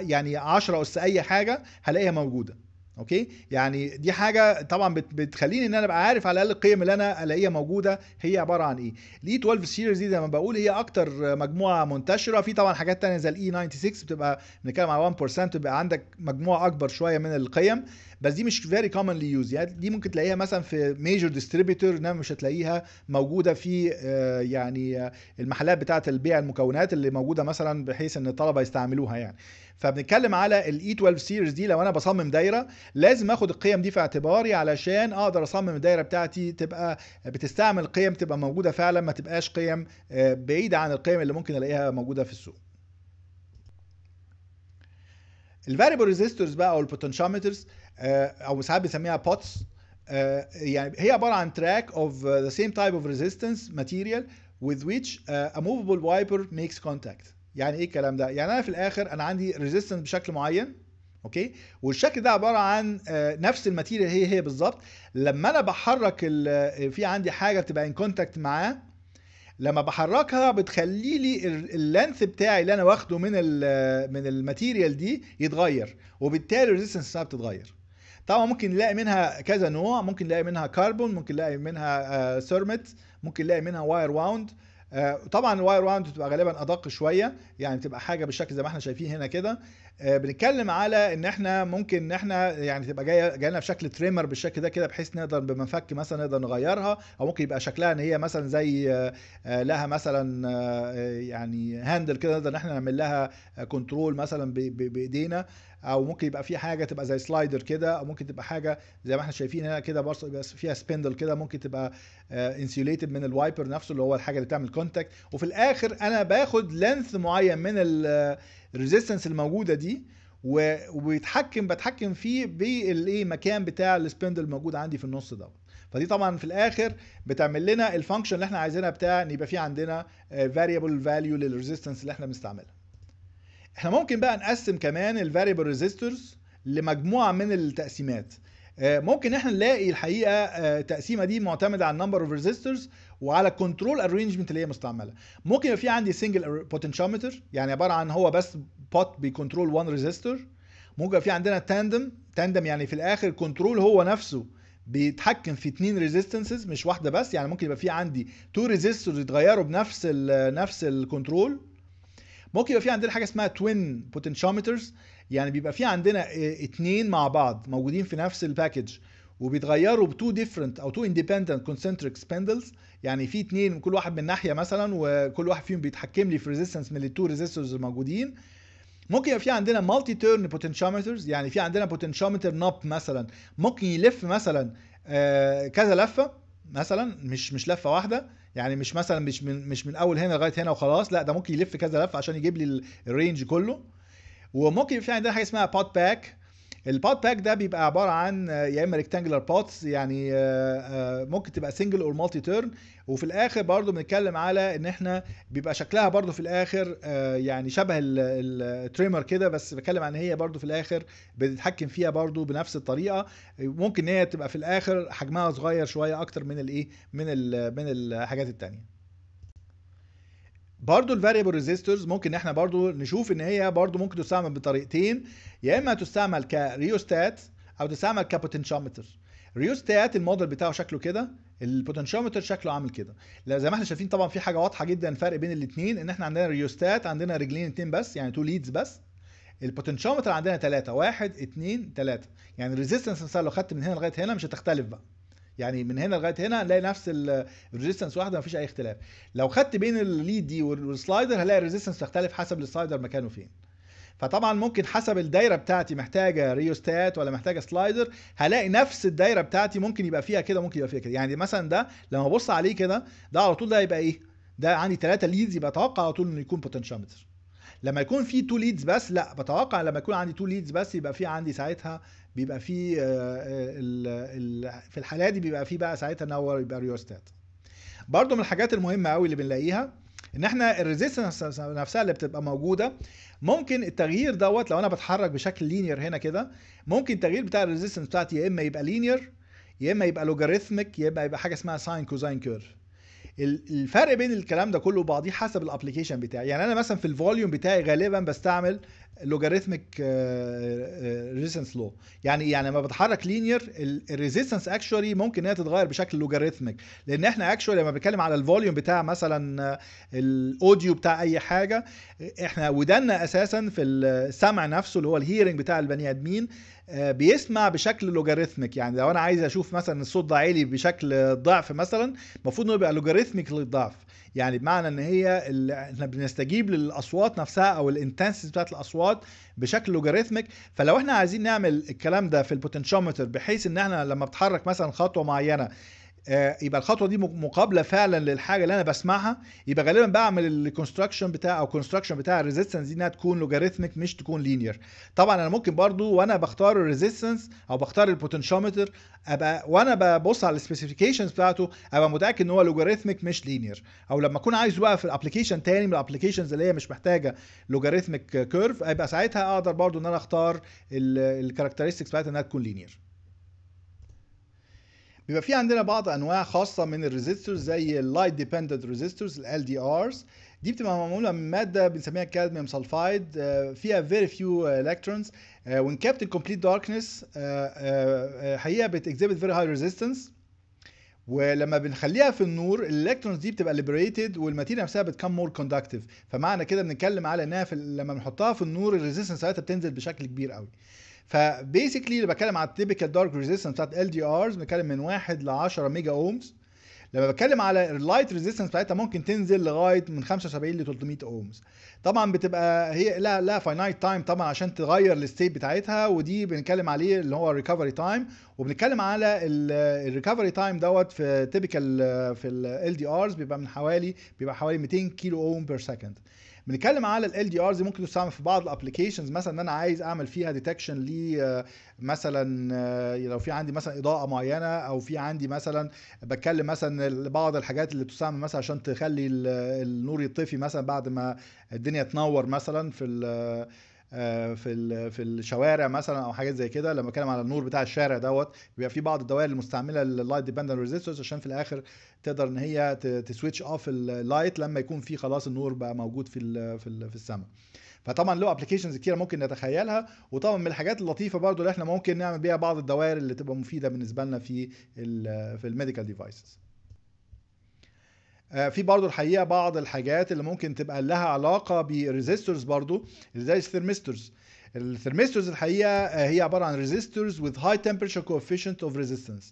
يعني 10 اس اي حاجه هلاقيها موجوده اوكي يعني دي حاجه طبعا بتخليني ان انا ابقى عارف على الاقل القيم اللي انا الاقيها موجوده هي عباره عن ايه الاي 12 سيريز دي زي ما بقول هي اكتر مجموعه منتشره في طبعا حاجات تانية زي الاي 96 e بتبقى بنتكلم على 1% بتبقى عندك مجموعه اكبر شويه من القيم بس دي مش فيري كومنلي يوز يعني دي ممكن تلاقيها مثلا في ميجر ديستريبيتور انما مش هتلاقيها موجوده في آه، يعني آه، المحلات بتاعه البيع المكونات اللي موجوده مثلا بحيث ان الطلبه يستعملوها يعني فبنتكلم على الاي 12 سيريز دي لو انا بصمم دايره لازم اخد القيم دي في اعتباري علشان اقدر اصمم الدايره بتاعتي تبقى بتستعمل قيم تبقى موجوده فعلا ما تبقاش قيم آه، بعيده عن القيم اللي ممكن الاقيها موجوده في السوق الفاريبل ريزيستورز بقى او البوتنشيومترز آه، او ساعات بنسميها بوتس آه، يعني هي عباره عن تراك اوف ذا سيم تايب اوف ريزيستنس ماتيريال with which uh, a movable wiper makes contact يعني ايه الكلام ده يعني انا في الاخر انا عندي ريزيستنس بشكل معين اوكي والشكل ده عباره عن آه، نفس الماتيريال هي هي بالظبط لما انا بحرك آه، في عندي حاجه بتبقى ان كونتاكت معاه لما بحركها بتخلي لي اللينث بتاعي اللي انا واخده من آه، من الماتيريال دي يتغير وبالتالي الريزيستنس بتاعها بتتغير طبعا ممكن نلاقي منها كذا نوع ممكن نلاقي منها كربون ممكن نلاقي منها سيرمت ممكن نلاقي منها واير واوند آه، طبعا الواير واوند بتبقى غالبا ادق شويه يعني بتبقى حاجه بالشكل زي ما احنا شايفين هنا كده آه، بنتكلم على ان احنا ممكن ان احنا يعني تبقى جايه جاي لنا بشكل تريمر بالشكل ده كده بحيث نقدر بمنفك مثلا نقدر نغيرها او ممكن يبقى شكلها ان هي مثلا زي آه، آه، لها مثلا يعني هاندل كده نقدر ان احنا نعمل لها كنترول مثلا بايدينا او ممكن يبقى في حاجه تبقى زي سلايدر كده او ممكن تبقى حاجه زي ما احنا شايفين هنا كده برضه يبقى فيها سبندل كده ممكن تبقى انسيوليتد من الوايبر نفسه اللي هو الحاجه اللي بتعمل كونتاكت وفي الاخر انا باخد لينث معين من الريزيستنس الموجوده دي وبيتحكم بتحكم فيه بالايه مكان بتاع السبندل الموجود عندي في النص دوت فدي طبعا في الاخر بتعمل لنا الفانكشن اللي احنا عايزينها بتاع ان يبقى في عندنا فاريبل فاليو للريزيستنس اللي احنا بنستعملها احنا ممكن بقى نقسم كمان الفاريبل ريزيستورز لمجموعه من التقسيمات آه، ممكن احنا نلاقي الحقيقه التقسيمه آه، دي معتمده على النمبر اوف ريزيستورز وعلى الكنترول ارينجمنت اللي هي مستعمله ممكن يبقى في عندي سنجل بوتنشيومتر يعني عباره عن هو بس بوت بيكنترول 1 ريزيستور ممكن يبقى في عندنا تاندم تاندم يعني في الاخر كنترول هو نفسه بيتحكم في اثنين ريزيستنسز مش واحده بس يعني ممكن يبقى في عندي تو ريزيستورز يتغيروا بنفس الـ نفس الكنترول ممكن يبقى في عندنا حاجه اسمها توين بوتنشيومترز يعني بيبقى في عندنا آه، اتنين مع بعض موجودين في نفس الباكج وبيتغيروا بتو ديفرنت او تو اندبندنت كونسنتريك سبندلز يعني في اتنين كل واحد من ناحيه مثلا وكل واحد فيهم بيتحكم لي في ريزيستنس من التو ريزيستورز الموجودين ممكن يبقى في عندنا مالتي تيرن بوتنشيومترز يعني في عندنا بوتنشيومتر ناب مثلا ممكن يلف مثلا آه، كذا لفه مثلا مش مش لفه واحده يعني مش مثلا مش من مش من اول هنا لغايه هنا وخلاص لا ده ممكن يلف كذا لفه عشان يجيب لي الرينج كله وممكن يبقى في عندنا حاجه اسمها بوت باك البوت باك ده بيبقى عباره عن آه، يا اما ريكتانجلر بوتس يعني آه، آه، ممكن تبقى سنجل اور مالتي تيرن وفي الاخر برضو بنتكلم على ان احنا بيبقى شكلها برضو في الاخر يعني شبه التريمر كده بس بتكلم عن هي برضو في الاخر بتتحكم فيها برضو بنفس الطريقه ممكن ان هي تبقى في الاخر حجمها صغير شويه اكتر من الايه من من الحاجات التانيه برضو الفاريبل ريزيستورز ممكن احنا برضو نشوف ان هي برضو ممكن تستعمل بطريقتين يا اما تستعمل كريوستات او تستعمل كبوتنشيومتر ريوستات الموديل بتاعه شكله كده البوتنشيومتر شكله عامل كده لو زي ما احنا شايفين طبعا في حاجه واضحه جدا فرق بين الاثنين ان احنا عندنا ريوستات عندنا رجلين اتنين بس يعني تو ليدز بس البوتنشيومتر عندنا ثلاثة واحد اتنين ثلاثة يعني الريزيستنس مثلا لو خدت من هنا لغايه هنا مش هتختلف بقى يعني من هنا لغايه هنا هنلاقي نفس الريزستنس واحده مفيش اي اختلاف لو خدت بين الليد دي والسلايدر هلاقي الريزستنس تختلف حسب السلايدر مكانه فين فطبعا ممكن حسب الدايره بتاعتي محتاجه ريوستات ولا محتاجه سلايدر هلاقي نفس الدايره بتاعتي ممكن يبقى فيها كده ممكن يبقى فيها كده يعني مثلا ده لما ابص عليه كده ده على طول ده هيبقى ايه ده عندي ثلاثه ليدز يبقى اتوقع على طول انه يكون بوتنشيومتر لما يكون في تو ليدز بس لا بتوقع لما يكون عندي تو ليدز بس يبقى في عندي ساعتها بيبقى فيه آه، آه، في الحالة دي بيبقى فيه بقى ساعتها نور يبقى ريوستات برضو من الحاجات المهمة قوي اللي بنلاقيها ان احنا الريزيستنس نفسها اللي بتبقى موجوده ممكن التغيير دوت لو انا بتحرك بشكل لينير هنا كده ممكن التغيير بتاع الريزيستنس بتاعتي يا اما يبقى لينير يا اما يبقى لوجاريثميك يا اما يبقى حاجه اسمها ساين كوزاين كيرف الفرق بين الكلام ده كله وبعضيه حسب الابلكيشن بتاعي يعني انا مثلا في الفوليوم بتاعي غالبا بستعمل لوغاريثميك ريزيستنس لو يعني يعني لما بتحرك لينير الريزيستنس اكشولي ممكن هي تتغير بشكل لوغاريثميك لان احنا اكشولي لما بنتكلم على الفوليوم بتاع مثلا uh، الاوديو بتاع اي حاجه احنا ودنا اساسا في السمع نفسه اللي هو الهيرنج بتاع البني ادمين uh، بيسمع بشكل لوغاريثميك يعني لو انا عايز اشوف مثلا الصوت ده عالي بشكل ضعف مثلا المفروض انه يبقى لوغاريثميك للضعف يعني بمعنى ان هي احنا بنستجيب للاصوات نفسها او الانتنسيتي بتاعت الاصوات بشكل لوغاريتمك فلو احنا عايزين نعمل الكلام ده في البوتنشيومتر بحيث ان احنا لما بتحرك مثلا خطوه معينه آه، يبقى الخطوه دي مقابله فعلا للحاجه اللي انا بسمعها يبقى غالبا بعمل الكونستراكشن بتاع او كونستراكشن بتاع الريزيستنس دي انها تكون لوجاريتمك مش تكون لينير طبعا انا ممكن برضو وانا بختار الريزيستنس او بختار البوتنشيومتر ابقى وانا ببص على السبيسيفيكيشنز بتاعته ابقى متاكد ان هو لوجاريتمك مش لينير او لما اكون عايز بقى في الابلكيشن تاني من الابلكيشنز اللي هي مش محتاجه لوجاريتمك كيرف ابقى ساعتها اقدر برضو ان انا اختار الكاركترستكس بتاعتها انها تكون لينير بيبقى في عندنا بعض انواع خاصه من الريزيستورز زي اللايت ديبندنت ريزيستورز ال دي ارز دي بتبقى معموله من ماده بنسميها كادميوم آه، سلفايد فيها فيري فيو الكترونز وان كابت كومبليت داركنس حقيقه بتكزبت فيري هاي ريزيستنس ولما بنخليها في النور الالكترونز دي بتبقى ليبريتد والماتيريال نفسها بتكم مور كوندكتيف فمعنى كده بنتكلم على انها لما بنحطها في النور الريزيستنس بتاعتها بتنزل بشكل كبير قوي فبيسكلي اللي بتكلم على التيبيكال دارك ريزيستنس بتاعت ال دي ارز بنتكلم من 1 ل 10 ميجا اومز لما بتكلم على اللايت ريزيستنس بتاعتها ممكن تنزل لغايه من 75 ل 300 اومز طبعا بتبقى هي لا لا فاينايت تايم طبعا عشان تغير الستيت بتاعتها ودي بنتكلم عليه اللي هو الريكفري تايم وبنتكلم على الريكفري تايم دوت في تيبيكال في ال دي ارز بيبقى من حوالي بيبقى حوالي 200 كيلو اوم بير سكند بنتكلم على ال دي ار ممكن تستعمل في بعض الابلكيشنز مثلا ان انا عايز اعمل فيها ديتكشن ل آه، مثلا آه، لو في عندي مثلا اضاءه معينه او في عندي مثلا بتكلم مثلا بعض الحاجات اللي بتستعمل مثلا عشان تخلي النور يطفي مثلا بعد ما الدنيا تنور مثلا في آه، في في الشوارع مثلا او حاجات زي كده لما اتكلم على النور بتاع الشارع دوت بيبقى في بعض الدوائر المستعمله اللايت ديبندنت ريزيستورز عشان في الاخر تقدر ان هي تسويتش اوف اللايت لما يكون في خلاص النور بقى موجود في في, في السماء فطبعا له ابلكيشنز كتيره ممكن نتخيلها وطبعا من الحاجات اللطيفه برضو اللي احنا ممكن نعمل بيها بعض الدوائر اللي تبقى مفيده بالنسبه لنا في في الميديكال ديفايسز آه، في برضه الحقيقه بعض الحاجات اللي ممكن تبقى لها علاقه بالريزيستورز برضه زي الثيرمستورز الثيرمستورز الحقيقه آه، هي عباره عن ريزيستورز with high temperature coefficient of resistance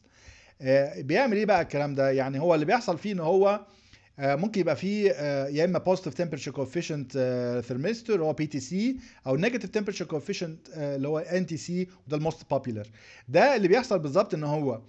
آه، بيعمل ايه بقى الكلام ده يعني هو اللي بيحصل فيه ان هو ممكن يبقى فيه يا اما بوزيتيف تمبرتشر كوفيشنت ثيرمستور اللي هو بي تي سي او نيجاتيف تمبرتشر كوفيشنت اللي هو ان تي سي وده الموست بوبيلر ده اللي بيحصل بالظبط ان هو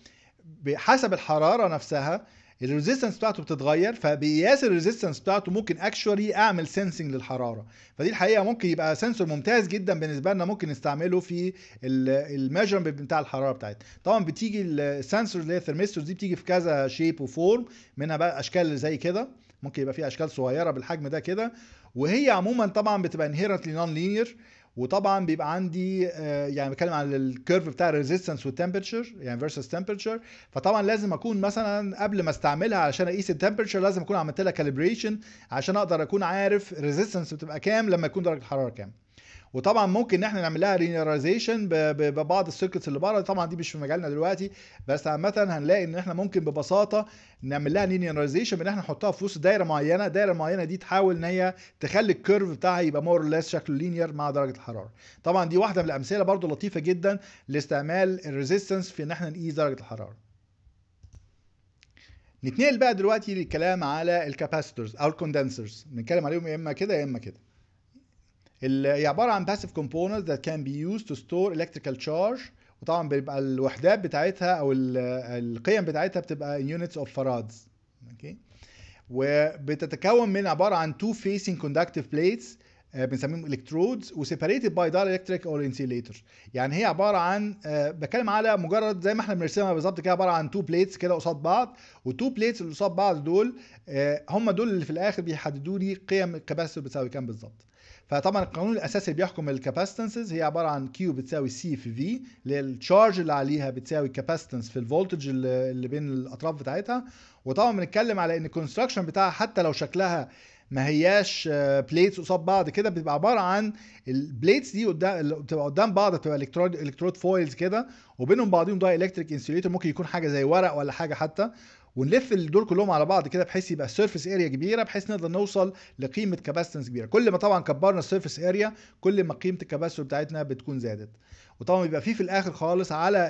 بحسب الحراره نفسها الريزيستنس بتاعته بتتغير فبقياس الريزيستنس بتاعته ممكن اكشوالي اعمل سنسنج للحراره فدي الحقيقه ممكن يبقى سنسور ممتاز جدا بالنسبه لنا ممكن نستعمله في الميجرمنت بتاع الحراره بتاعتنا طبعا بتيجي السنسور اللي هي الثرمستور دي بتيجي في كذا شيب وفورم منها بقى اشكال زي كده ممكن يبقى في اشكال صغيره بالحجم ده كده وهي عموما طبعا بتبقى انهيرنتلي نون لينير وطبعا بيبقى عندي آه، يعني بتكلم عن الكيرف بتاع الريزيستنس والتمبرتشر يعني فيرسس تمبرتشر فطبعا لازم اكون مثلا قبل ما استعملها علشان اقيس التمبرتشر لازم اكون عملت لها كالبريشن عشان اقدر اكون عارف الريزيستنس بتبقى كام لما يكون درجه الحراره كام وطبعا ممكن ان احنا نعمل لها رينيرايزيشن ببعض السيركتس اللي بره طبعا دي مش في مجالنا دلوقتي بس عامه هنلاقي ان احنا ممكن ببساطه نعمل لها لينيرايزيشن بان احنا نحطها في وسط دايره معينه الدايره المعينه دي تحاول ان هي تخلي الكيرف بتاعها يبقى مور ليس شكله لينير مع درجه الحراره طبعا دي واحده من الامثله برده لطيفه جدا لاستعمال الريزيستنس في ان احنا نقيس درجه الحراره نتنقل بقى دلوقتي للكلام على الكاباسيتورز او الكوندنسرز نتكلم عليهم يا اما كده يا اما كده هي عباره عن passive components that can be used to store electrical charge وطبعا بيبقى الوحدات بتاعتها او القيم بتاعتها بتبقى units of فارادز اوكي وبتتكون من عباره عن two facing conductive plates آه، بنسميهم الكترودز وسيبريتد باي dielectric اور انسيليتور يعني هي عباره عن آه، بتكلم على مجرد زي ما احنا بنرسمها بالظبط كده عباره عن تو بليتس كده قصاد بعض والتو بليتس اللي قصاد بعض دول آه، هم دول اللي في الاخر بيحددوا لي قيم الكباسيتور بتساوي كام بالظبط فطبعا القانون الاساسي اللي بيحكم الكاباسيتنسز هي عباره عن كيو بتساوي سي في في اللي التشارج اللي عليها بتساوي الكاباسيتنس في الفولتج اللي بين الاطراف بتاعتها وطبعا بنتكلم على ان الكونستراكشن بتاعها حتى لو شكلها ما هياش بليتس آه، قصاد بعض كده بتبقى عباره عن البليتس دي قدام بتبقى قدام بعض بتبقى الكترود الكترود فويلز كده وبينهم بعضهم ده الكتريك انسوليتر ممكن يكون حاجه زي ورق ولا حاجه حتى ونلف دول كلهم على بعض كده بحيث يبقى السيرفس اريا كبيره بحيث نقدر نوصل لقيمه كباستنس كبيره كل ما طبعا كبرنا السيرفس اريا كل ما قيمه الكباستور بتاعتنا بتكون زادت وطبعا بيبقى فيه في الاخر خالص على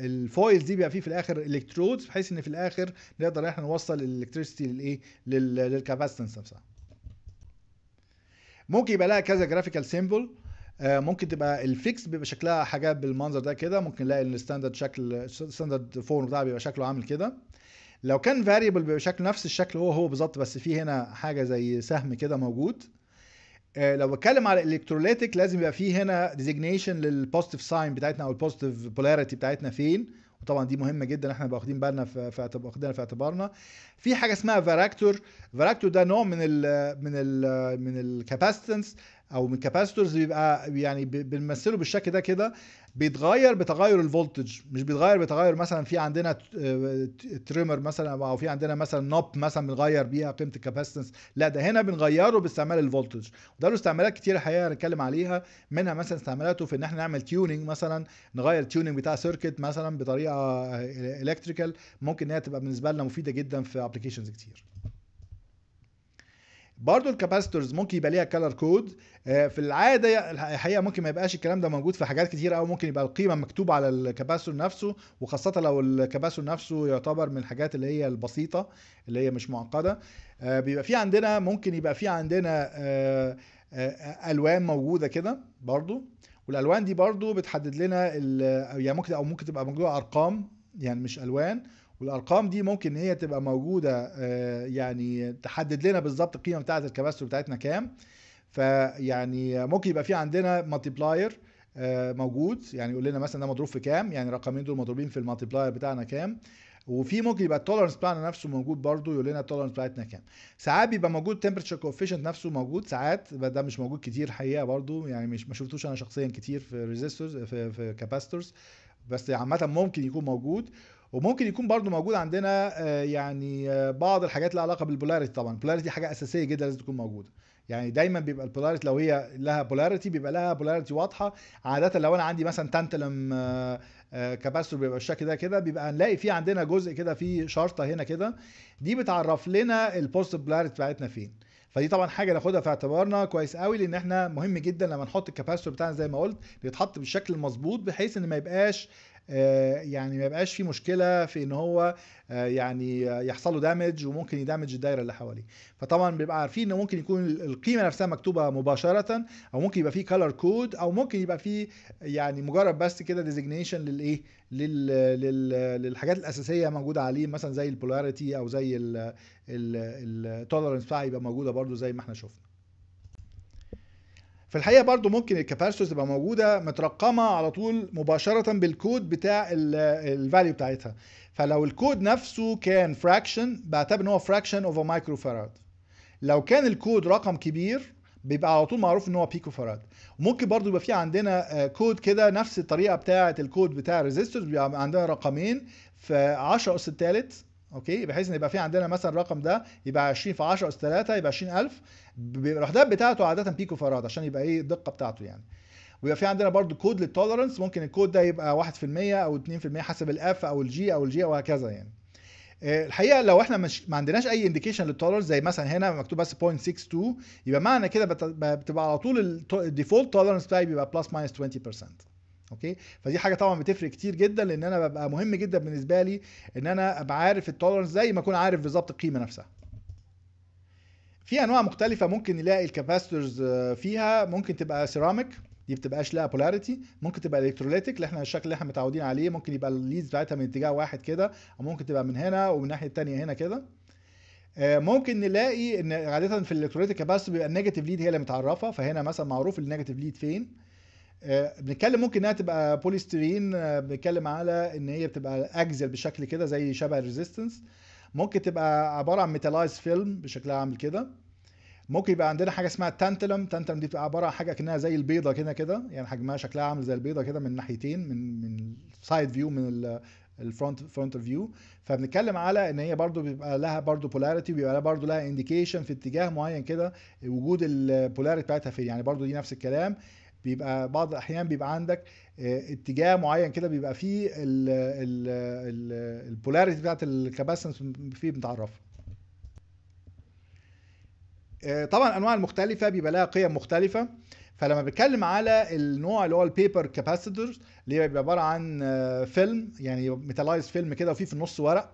الفويلز دي بيبقى فيه في الاخر الكترودز بحيث ان في الاخر نقدر احنا نوصل الالكتريستي للايه للكاباسيتنس نفسها ممكن يبقى لها كذا جرافيكال آه، سيمبل ممكن تبقى الفيكس بيبقى شكلها حاجات بالمنظر ده كده ممكن نلاقي الستاندرد شكل ستاندرد فورم بتاعها بيبقى شكله عامل كده لو كان فاريبل بيبقى شكله نفس الشكل هو هو بالظبط بس في هنا حاجه زي سهم كده موجود آه، لو بتكلم على الالكتروليتيك لازم يبقى فيه هنا ديزيجنيشن للبوزيتيف ساين بتاعتنا او البوزيتيف بولاريتي بتاعتنا فين وطبعا دي مهمه جدا احنا واخدين بالنا في واخدينها في اعتبارنا في حاجه اسمها فاراكتور فاراكتور ده نوع من الـ من الـ من الكاباسيتنس او من كاباسيتورز بيبقى يعني بنمثله بالشكل ده كده بيتغير بتغير الفولتج مش بيتغير بتغير مثلا في عندنا تريمر آه، مثلا او في عندنا مثلا نوب مثلا بنغير بيها قيمه الكاباسيتنس لا ده هنا بنغيره باستعمال الفولتج وده له استعمالات كتير الحقيقه هنتكلم عليها منها مثلا استعمالاته في ان احنا نعمل تيوننج مثلا نغير تيوننج بتاع سيركت مثلا بطريقه الكتريكال آه، ممكن انها تبقى بالنسبه لنا مفيده جدا في ابلكيشنز كتير برضو الكاباسيتورز ممكن يبقى ليها كلر كود آه، في العاده الحقيقه ممكن ما يبقاش الكلام ده موجود في حاجات كتير او ممكن يبقى القيمه مكتوبه على الكاباسيتور نفسه وخاصه لو الكاباسيتور نفسه يعتبر من الحاجات اللي هي البسيطه اللي هي مش معقده آه، بيبقى في عندنا ممكن يبقى في عندنا آه، الوان موجوده كده برضو والالوان دي برضو بتحدد لنا يعني ممكن او ممكن تبقى موجوده ارقام يعني مش الوان والارقام دي ممكن هي تبقى موجوده آه، يعني تحدد لنا بالظبط القيمه بتاعت الكباستور بتاعتنا كام فيعني ممكن يبقى في عندنا مالتيبلاير آه، موجود يعني يقول لنا مثلا ده مضروب في كام يعني الرقمين دول مضروبين في المالتيبلاير بتاعنا كام وفي ممكن يبقى التولرنس بتاعنا نفسه موجود برضه يقول لنا التولرنس بتاعتنا كام ساعات بيبقى موجود تمبرتشر كوفيشنت نفسه موجود ساعات ده مش موجود كتير حقيقه برضه يعني مش ما شفتوش انا شخصيا كتير في ريزيستورز في, في كاباستورز بس عامه ممكن يكون موجود وممكن يكون برضو موجود عندنا آه، يعني آه، بعض الحاجات لها علاقه بالبولاريتي طبعا البولاريتي حاجه اساسيه جدا لازم تكون موجوده يعني دايما بيبقى البولاريتي لو هي لها بولاريتي بيبقى لها بولاريتي واضحه عاده لو انا عندي مثلا تانتلم آه، كاباستور بيبقى الشكل ده كده بيبقى هنلاقي في عندنا جزء كده في شرطه هنا كده دي بتعرف لنا البوست بولاريتي بتاعتنا فين فدي طبعا حاجه ناخدها في اعتبارنا كويس قوي لان احنا مهم جدا لما نحط الكاباستور بتاعنا زي ما قلت بيتحط بالشكل المظبوط بحيث ان ما يبقاش آه، يعني ما يبقاش في مشكله في ان هو آه، يعني يحصل له دامج وممكن يدامج الدايره اللي حواليه فطبعا بيبقى عارفين ان ممكن يكون القيمه نفسها مكتوبه مباشره او ممكن يبقى في كلر كود او ممكن يبقى في يعني مجرد بس كده ديزيجنيشن للايه لل... لل... للحاجات الاساسيه موجوده عليه مثلا زي البولاريتي او زي التولرنس بتاعه يبقى موجوده برده زي ما احنا شفنا في الحقيقه برضو ممكن الكاباسيتورز تبقى موجوده مترقمه على طول مباشره بالكود بتاع الفاليو بتاعتها فلو الكود نفسه كان فراكشن بعتبر ان هو فراكشن اوف مايكرو فاراد لو كان الكود رقم كبير بيبقى على طول معروف ان هو بيكو فاراد ممكن برضو يبقى في عندنا آه، كود كده نفس الطريقه بتاعه الكود بتاع الريزيستورز بيبقى عندنا رقمين في 10 اس الثالث اوكي بحيث ان يبقى في عندنا مثلا الرقم ده يبقى 20 في 10 اس 3 يبقى 20000 الوحدات بتاعته عاده بيكو فراد عشان يبقى ايه الدقه بتاعته يعني ويبقى في عندنا برضو كود للتولرنس ممكن الكود ده يبقى 1% او 2% حسب الاف او الجي او الجي وهكذا يعني آه، الحقيقه لو احنا مش ما عندناش اي انديكيشن للتولرنس زي مثلا هنا مكتوب بس 0.62 يبقى معنى كده بتبقى على طول الديفولت تولرنس بتاعي بيبقى بلس ماينس 20% اوكي فدي حاجه طبعا بتفرق كتير جدا لان انا ببقى مهم جدا بالنسبه لي ان انا ابقى عارف التولرنس زي ما اكون عارف بالظبط القيمه نفسها في انواع مختلفه ممكن نلاقي الكاباسيتورز آه، فيها ممكن تبقى سيراميك دي بتبقاش لها بولاريتي ممكن تبقى الكتروليتيك اللي احنا الشكل اللي احنا متعودين عليه ممكن يبقى الليدز بتاعتها من اتجاه واحد كده او ممكن تبقى من هنا ومن الناحيه الثانيه هنا كده آه، ممكن نلاقي ان عاده في الالكتروليتيك كاباسيتور بيبقى النيجاتيف ليد هي اللي متعرفه فهنا مثلا معروف النيجاتيف ليد فين آه، بنتكلم ممكن انها تبقى بوليسترين آه، بنتكلم على ان هي بتبقى اجزل بشكل كده زي شبه الريزيستنس ممكن تبقى عباره عن ميتالايز فيلم بشكلها عامل كده ممكن يبقى عندنا حاجه اسمها التانتلم تانتلم دي بتبقى عباره عن حاجه كانها زي البيضه كده كده يعني حجمها شكلها عامل زي البيضه كده من ناحيتين من من سايد فيو من الفرونت فرونت فيو فبنتكلم على ان هي برضو بيبقى لها برضو بولاريتي بيبقى لها برضو لها انديكيشن في اتجاه معين كده وجود البولاريتي بتاعتها فين يعني برضو دي نفس الكلام بيبقى بعض الاحيان بيبقى عندك آه، اتجاه معين كده بيبقى فيه البولاريتي بتاعت الكاباسنس فيه متعرفه آه، طبعا انواع المختلفه بيبقى لها قيم مختلفه فلما بتكلم على النوع اللي هو البيبر كاباسيتورز اللي بيبقى عباره عن آه، فيلم يعني ميتالايز فيلم كده وفيه في النص ورق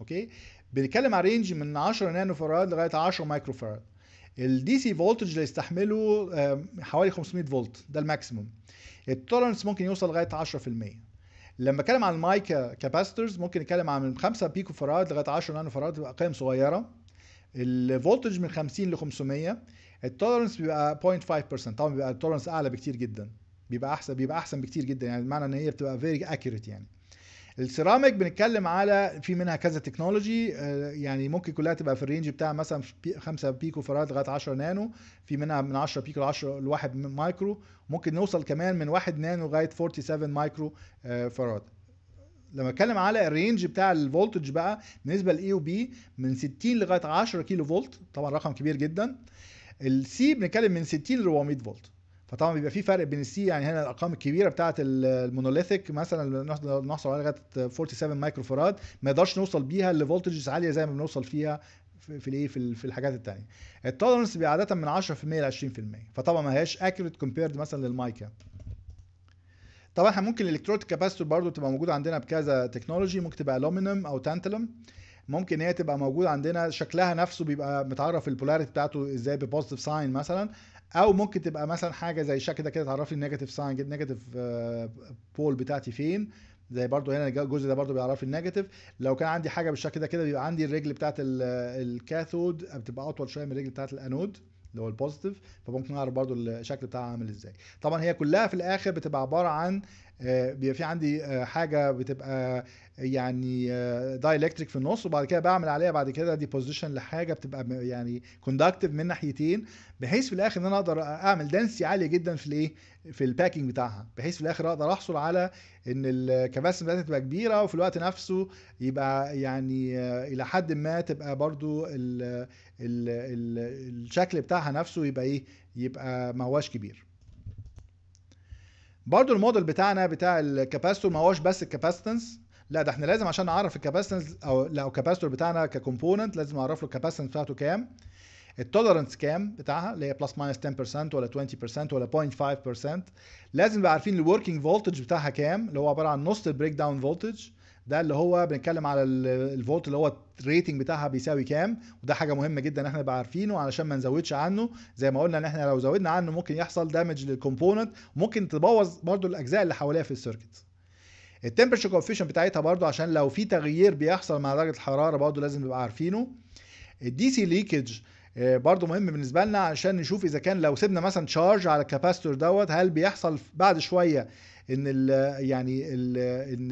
اوكي بنتكلم على رينج من 10 نانو فراد لغايه 10 مايكرو فراد الدي سي فولتج اللي يستحمله حوالي 500 فولت ده الماكسيموم التولرنس ممكن يوصل لغايه 10% لما اتكلم عن المايكا كاباسيتورز ممكن اتكلم عن من 5 بيكو فراد لغايه 10 نانو فراد اقيم قيم صغيره الفولتج من 50 ل 500 التولرنس بيبقى 0.5% طبعا بيبقى التولرنس اعلى بكتير جدا بيبقى احسن بيبقى احسن بكتير جدا يعني بمعنى ان هي بتبقى فيري اكيوريت يعني السيراميك بنتكلم على في منها كذا تكنولوجي آه، يعني ممكن كلها تبقى في الرينج بتاع مثلا 5 بيكو فراد لغايه 10 نانو في منها من 10 بيكو ل 10 ل 1 مايكرو ممكن نوصل كمان من 1 نانو لغايه 47 مايكرو آه، فراد لما اتكلم على الرينج بتاع الفولتج بقى بالنسبه للاي وبي من 60 لغايه 10 كيلو فولت طبعا رقم كبير جدا السي بنتكلم من 60 ل 400 فولت فطبعا بيبقى في فرق بين السي يعني هنا الارقام الكبيره بتاعه المونوليثيك مثلا نحصل عليها لغايه 47 مايكرو فراد ما يقدرش نوصل بيها لفولتجز عاليه زي ما بنوصل فيها في الايه في, في الحاجات الثانيه التولرنس بيبقى عاده من 10% ل 20% فطبعا ما هياش اكيوريت كومبيرد مثلا للمايكا طبعا احنا ممكن الالكترود كاباسيتور برضو تبقى موجوده عندنا بكذا تكنولوجي ممكن تبقى الومنيوم او تانتالوم ممكن هي تبقى موجوده عندنا شكلها نفسه بيبقى متعرف البولاريتي بتاعته ازاي ببوزيتيف ساين مثلا او ممكن تبقى مثلا حاجه زي الشكل ده كده تعرفي النيجاتيف ساين النيجاتيف بول بتاعتي فين زي برضو هنا الجزء ده برضو بيعرف النيجاتيف لو كان عندي حاجه بالشكل ده كده بيبقى عندي الرجل بتاعت الكاثود بتبقى اطول شويه من الرجل بتاعت الانود اللي هو البوزيتيف فممكن اعرف برضو الشكل بتاعها عامل ازاي طبعا هي كلها في الاخر بتبقى عباره عن آه، بيبقى في عندي آه، حاجه بتبقى آه، يعني دايلكتريك في النص وبعد كده بعمل عليها بعد كده ديبوزيشن لحاجه بتبقى يعني كوندكتيف من ناحيتين بحيث في الاخر ان انا اقدر اعمل دنسي عاليه جدا في الايه في الباكينج بتاعها بحيث في الاخر اقدر احصل على ان الكباسيتي بتاعتها تبقى كبيره وفي الوقت نفسه يبقى يعني الى حد ما تبقى برضو الشكل بتاعها نفسه يبقى ايه يبقى ما هواش كبير برضو الموديل بتاعنا بتاع الكاباستور ما هوش بس الكاباستنس لا ده احنا لازم عشان نعرف الكاباستنس او لا الكاباستور بتاعنا ككومبوننت لازم نعرف له الكاباستنس بتاعته كام التولرنس كام بتاعها اللي هي بلس ماينس 10% ولا 20% ولا 0.5% لازم نبقى عارفين الوركينج فولتج بتاعها كام اللي هو عباره عن نص البريك داون فولتج ده اللي هو بنتكلم على الفولت اللي هو الريتنج بتاعها بيساوي كام وده حاجه مهمه جدا احنا نبقى عارفينه علشان ما نزودش عنه زي ما قلنا ان احنا لو زودنا عنه ممكن يحصل دامج للكومبوننت ممكن تبوظ برضو الاجزاء اللي حواليها في السيركت التمبرشر كوفيشن بتاعتها برضو عشان لو في تغيير بيحصل مع درجه الحراره برضو لازم نبقى عارفينه الدي سي ليكج آه، برضو مهم بالنسبه لنا عشان نشوف اذا كان لو سيبنا مثلا تشارج على الكاباستور دوت هل بيحصل بعد شويه ان الـ يعني الـ ان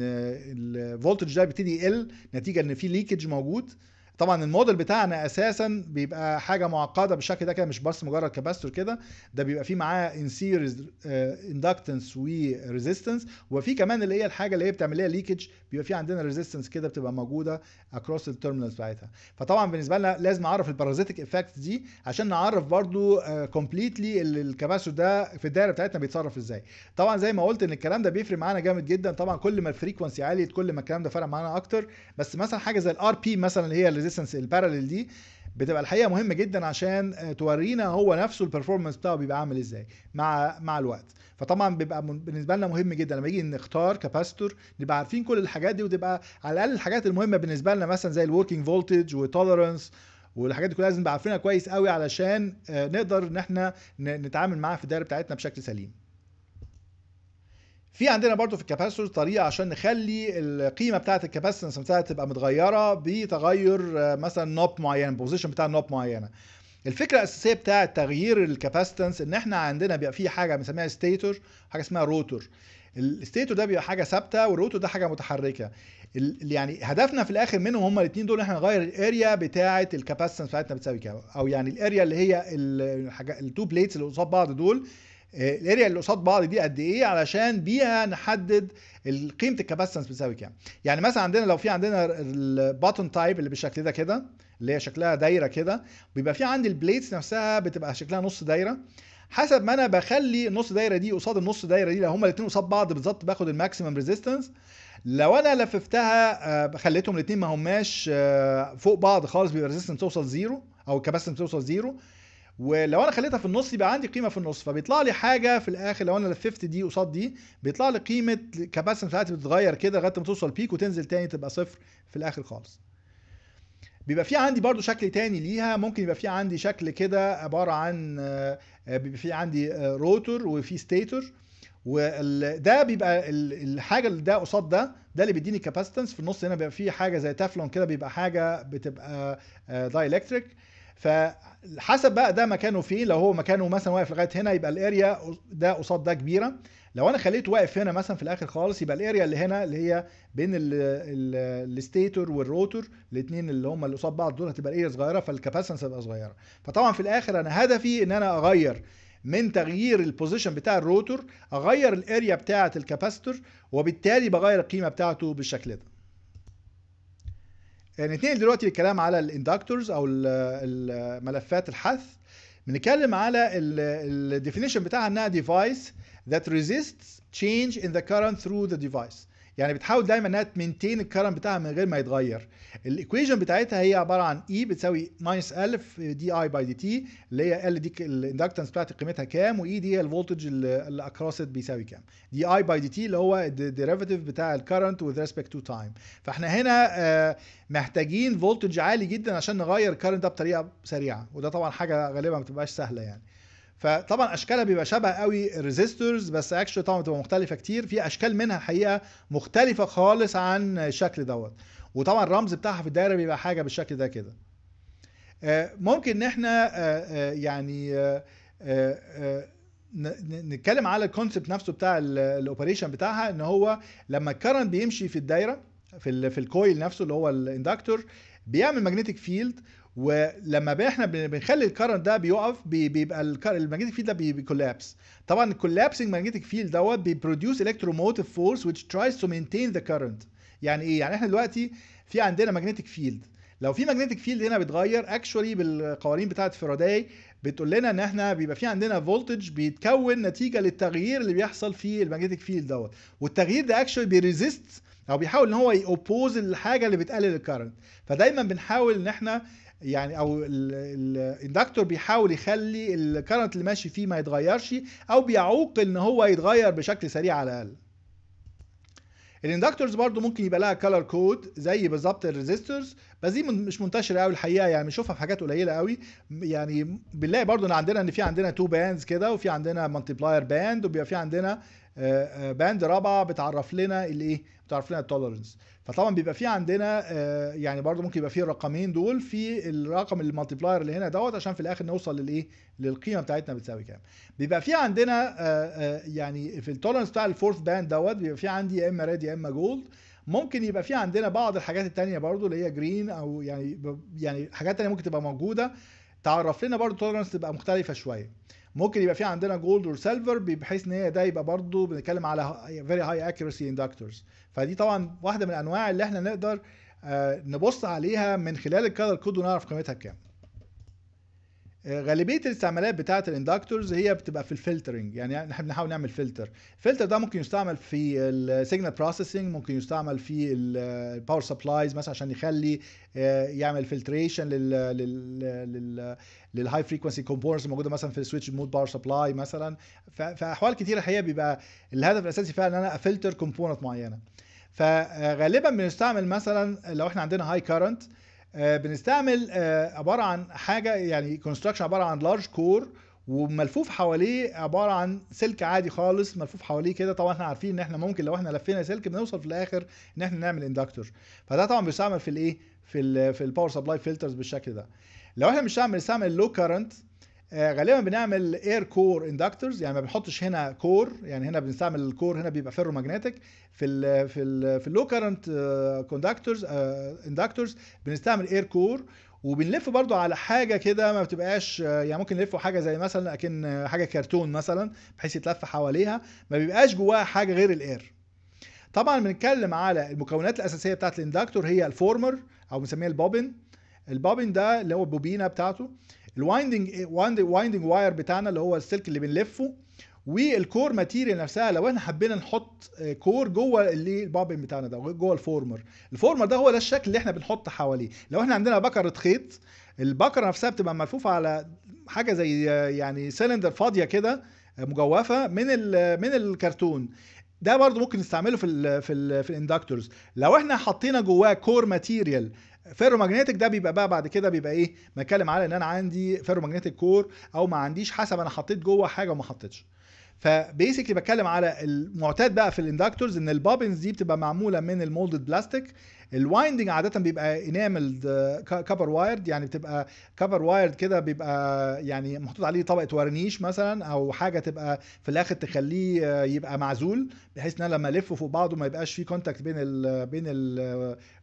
الفولتج ده بيبتدي يقل نتيجه ان في ليكج موجود طبعا الموديل بتاعنا اساسا بيبقى حاجه معقده بالشكل ده كده مش بس مجرد كاباستور كده ده بيبقى فيه معاه ان سيريز اندكتنس وريزيستنس وفي كمان اللي هي الحاجه اللي هي بتعمل لها ليكج بيبقى فيه عندنا ريزيستنس كده بتبقى موجوده اكروس التيرمينالز بتاعتها فطبعا بالنسبه لنا لازم نعرف البارازيتك افكت دي عشان نعرف برضو كومبليتلي آه، الكاباستور ده في الدايره بتاعتنا بيتصرف ازاي طبعا زي ما قلت ان الكلام ده بيفرق معانا جامد جدا طبعا كل ما الفريكونسي عاليه كل ما الكلام ده فرق معانا اكتر بس مثلا حاجه زي الار بي مثلا اللي هي الريزيستنس البارلل دي بتبقى الحقيقه مهمه جدا عشان آه، تورينا هو نفسه البرفورمانس بتاعه بيبقى عامل ازاي مع مع الوقت فطبعا بيبقى بالنسبه لنا مهم جدا لما يجي نختار كاباستور نبقى عارفين كل الحاجات دي وتبقى على الاقل الحاجات المهمه بالنسبه لنا مثلا زي الوركينج فولتج وتولرنس والحاجات دي كلها لازم نبقى عارفينها كويس قوي علشان آه، نقدر ان احنا نتعامل معاها في الدايره بتاعتنا بشكل سليم في عندنا برضو في الكاباسيتور طريقه عشان نخلي القيمه بتاعه الكاباسيتنس نفسها تبقى متغيره بتغير آه، مثلا نوب معينه بوزيشن بتاع نوب معينه الفكره الاساسيه بتاع تغيير الكاباسيتنس ان احنا عندنا بيبقى في حاجه بنسميها ستيتور حاجه اسمها روتور الستيتور ده بيبقى حاجه ثابته والروتور ده حاجه متحركه يعني هدفنا في الاخر منهم هما الاثنين دول ان احنا نغير الاريا بتاعه الكاباسيتنس بتاعتنا بتساوي كام او يعني الاريا اللي هي الحاجه التو بليتس اللي قصاد بعض دول الاريا اللي قصاد بعض دي قد ايه علشان بيها نحدد قيمه الكاباسيتنس بتساوي كام يعني مثلا عندنا لو في عندنا الباتون تايب اللي بالشكل ده كده اللي هي شكلها دايره كده بيبقى في عندي البليتس نفسها بتبقى شكلها نص دايره حسب ما انا بخلي النص دايره دي قصاد النص دايره دي لو هما الاثنين قصاد بعض بالظبط باخد الماكسيمم ريزيستنس لو انا لففتها آه، خليتهم الاثنين ما هماش آه، فوق بعض خالص بيبقى الريزيستنس توصل زيرو او الكاباسيتنس توصل زيرو ولو انا خليتها في النص يبقى عندي قيمه في النص فبيطلع لي حاجه في الاخر لو انا لففت دي قصاد دي بيطلع لي قيمه كاباسيتنس بتاعتي بتتغير كده لغايه ما توصل بيك وتنزل تاني تبقى صفر في الاخر خالص بيبقى في عندي برضو شكل تاني ليها ممكن يبقى في عندي شكل كده عباره عن آه، بيبقى في عندي روتور آه، وفي ستيتور وده بيبقى الحاجه اللي ده قصاد ده ده اللي بيديني كاباسيتنس في النص هنا بيبقى في حاجه زي تافلون كده بيبقى حاجه بتبقى دايلكتريك آه، فحسب بقى ده مكانه فين لو هو مكانه مثلا واقف لغايه هنا يبقى الاريا ده قصاد ده كبيره لو انا خليته واقف هنا مثلا في الاخر خالص يبقى الاريا اللي هنا اللي هي بين الستيتور والروتور الاثنين اللي هم اللي قصاد بعض دول هتبقى الاريا صغيره فالكاباسنس هتبقى صغيره فطبعا في الاخر انا هدفي ان انا اغير من تغيير البوزيشن بتاع الروتور اغير الاريا بتاعه الكاباستور وبالتالي بغير القيمه بتاعته بالشكل ده يعني اتنقل دلوقتي الكلام على الاندكتورز او الملفات الحث بنتكلم على الديفينيشن بتاعها انها ديفايس ذات ريزيست تشينج ان ذا كارنت ثرو ذا ديفايس يعني بتحاول دايما انها تمنتين الكرنت بتاعها من غير ما يتغير الايكويشن بتاعتها هي عباره عن اي e بتساوي ماينس الف دي اي باي دي تي اللي هي ال دي الاندكتنس بتاعتي قيمتها كام واي e دي هي الفولتج اللي اكروس بيساوي كام دي اي باي دي تي اللي هو الديريفاتيف بتاع الكرنت وذ ريسبكت تو تايم فاحنا هنا آه، محتاجين فولتج عالي جدا عشان نغير الكرنت ده بطريقه سريعه وده طبعا حاجه غالبا ما بتبقاش سهله يعني فطبعا اشكالها بيبقى شبه قوي الريزيستورز بس اكشلي طبعا بتبقى مختلفه كتير في اشكال منها حقيقه مختلفه خالص عن الشكل دوت وطبعا الرمز بتاعها في الدايره بيبقى حاجه بالشكل ده كده آه، ممكن ان احنا آه، آه، يعني نتكلم على الكونسبت نفسه بتاع الاوبريشن بتاعها ان هو لما الكرنت بيمشي في الدايره في في الكويل نفسه اللي هو الاندكتور بيعمل ماجنتيك فيلد ولما بقى احنا بنخلي الكرنت ده بيقف بيبقى الماجنتيك فيلد ده بيكولابس طبعا الكولابسنج ماجنتيك فيلد دوت بيبروديوس الكتروموتيف فورس which tries to maintain the current يعني ايه يعني احنا دلوقتي في عندنا ماجنتيك فيلد لو في ماجنتيك فيلد هنا بيتغير اكشولي بالقوانين بتاعه فاراداي بتقول لنا ان احنا بيبقى في عندنا فولتج بيتكون نتيجه للتغيير اللي بيحصل في الماجنتيك فيلد دوت والتغيير ده اكشولي بيريزيست او بيحاول ان هو يوبوز الحاجه اللي بتقلل الكرنت فدايما بنحاول ان احنا يعني او الاندكتور بيحاول يخلي الكرنت اللي ماشي فيه ما يتغيرش او بيعوق ان هو يتغير بشكل سريع على الاقل الاندكتورز برضو ممكن يبقى لها كلر كود زي بالظبط الريزيستورز بس دي مش منتشره قوي الحقيقه يعني بنشوفها في حاجات قليله قوي يعني بنلاقي برضو ان عندنا ان في عندنا تو باندز كده وفي عندنا مالتي بلاير باند وبيبقى في عندنا آه، آه، باند رابعه بتعرف لنا الايه بتعرف لنا التولرنس فطبعا بيبقى في عندنا آه، يعني برضو ممكن يبقى في الرقمين دول في الرقم المالتيبلاير اللي هنا دوت عشان في الاخر نوصل للايه للقيمه بتاعتنا بتساوي كام بيبقى في عندنا يعني في التولرنس بتاع الفورث باند دوت بيبقى في عندي يا اما ريد يا اما جولد ممكن يبقى في عندنا بعض الحاجات التانية برضو اللي هي جرين او يعني يعني حاجات تانية ممكن تبقى موجوده تعرف لنا برضو التولرنس تبقى مختلفه شويه ممكن يبقى في عندنا جولد اور سيلفر بحيث ان هي ده يبقى برضه بنتكلم على فيري هاي اكيورسي اندكتورز فدي طبعا واحده من الانواع اللي احنا نقدر آه، نبص عليها من خلال الكالر كود ونعرف قيمتها بكام آه، غالبيه الاستعمالات بتاعه الاندكتورز هي بتبقى في الفلترنج يعني احنا بنحاول نعمل فلتر الفلتر ده ممكن يستعمل في السيجنال بروسيسنج ممكن يستعمل في الباور سبلايز مثلا عشان يخلي آه، يعمل فلتريشن لل لل للهاي فريكونسي كومبوننتس الموجوده مثلا في السويتش مود باور سبلاي مثلا في احوال كتيره الحقيقه بيبقى الهدف الاساسي فعلا ان انا افلتر كومبوننت معينه فغالبا آه، بنستعمل مثلا لو احنا عندنا هاي آه، كارنت بنستعمل آه، عباره عن حاجه يعني كونستراكشن عباره عن لارج كور وملفوف حواليه عباره عن سلك عادي خالص ملفوف حواليه كده طبعا احنا عارفين ان احنا ممكن لو احنا لفينا سلك بنوصل في الاخر ان احنا نعمل اندكتور فده طبعا بيستعمل في الايه في الـ في الباور سبلاي فلترز بالشكل ده لو احنا مش هنعمل نستعمل لو كارنت غالبا بنعمل اير كور اندكتورز يعني ما بنحطش هنا كور يعني هنا بنستعمل الكور هنا بيبقى فيرو ماجنتيك في الـ في الـ في اللو كارنت كوندكتورز اندكتورز بنستعمل اير كور وبنلف برضو على حاجه كده ما بتبقاش آه، يعني ممكن نلفه حاجه زي مثلا اكن آه، حاجه كرتون مثلا بحيث يتلف حواليها ما بيبقاش جواها حاجه غير الاير طبعا بنتكلم على المكونات الاساسيه بتاعت الاندكتور هي الفورمر او بنسميها البوبن البابن ده اللي هو البوبينه بتاعته الوايندنج وايندنج واير بتاعنا اللي هو السلك اللي بنلفه والكور ماتيريال نفسها لو احنا حبينا نحط كور جوه اللي البابن بتاعنا ده جوه الفورمر الفورمر ده هو ده الشكل اللي احنا بنحط حواليه لو احنا عندنا بكره خيط البكره نفسها بتبقى ملفوفه على حاجه زي يعني سلندر فاضيه كده مجوفه من من الكرتون ده برضو ممكن نستعمله في الـ في الـ في الاندكتورز لو احنا حطينا جواه كور ماتيريال فيروماجنتيك ده بيبقى بقى بعد كده بيبقى ايه بنتكلم على ان انا عندي فيروماجنتيك كور او ما عنديش حسب انا حطيت جوه حاجه وما حطيتش فبيسكلي بتكلم على المعتاد بقى في الاندكتورز ان البابنز دي بتبقى معموله من المولدد بلاستيك الوايندنج عاده بيبقى اناملد كفر وايرد يعني بتبقى كفر وايرد كده بيبقى يعني محطوط عليه طبقه ورنيش مثلا او حاجه تبقى في الاخر تخليه uh، يبقى معزول بحيث ان لما الفه فوق بعضه ما يبقاش فيه كونتاكت بين الـ بين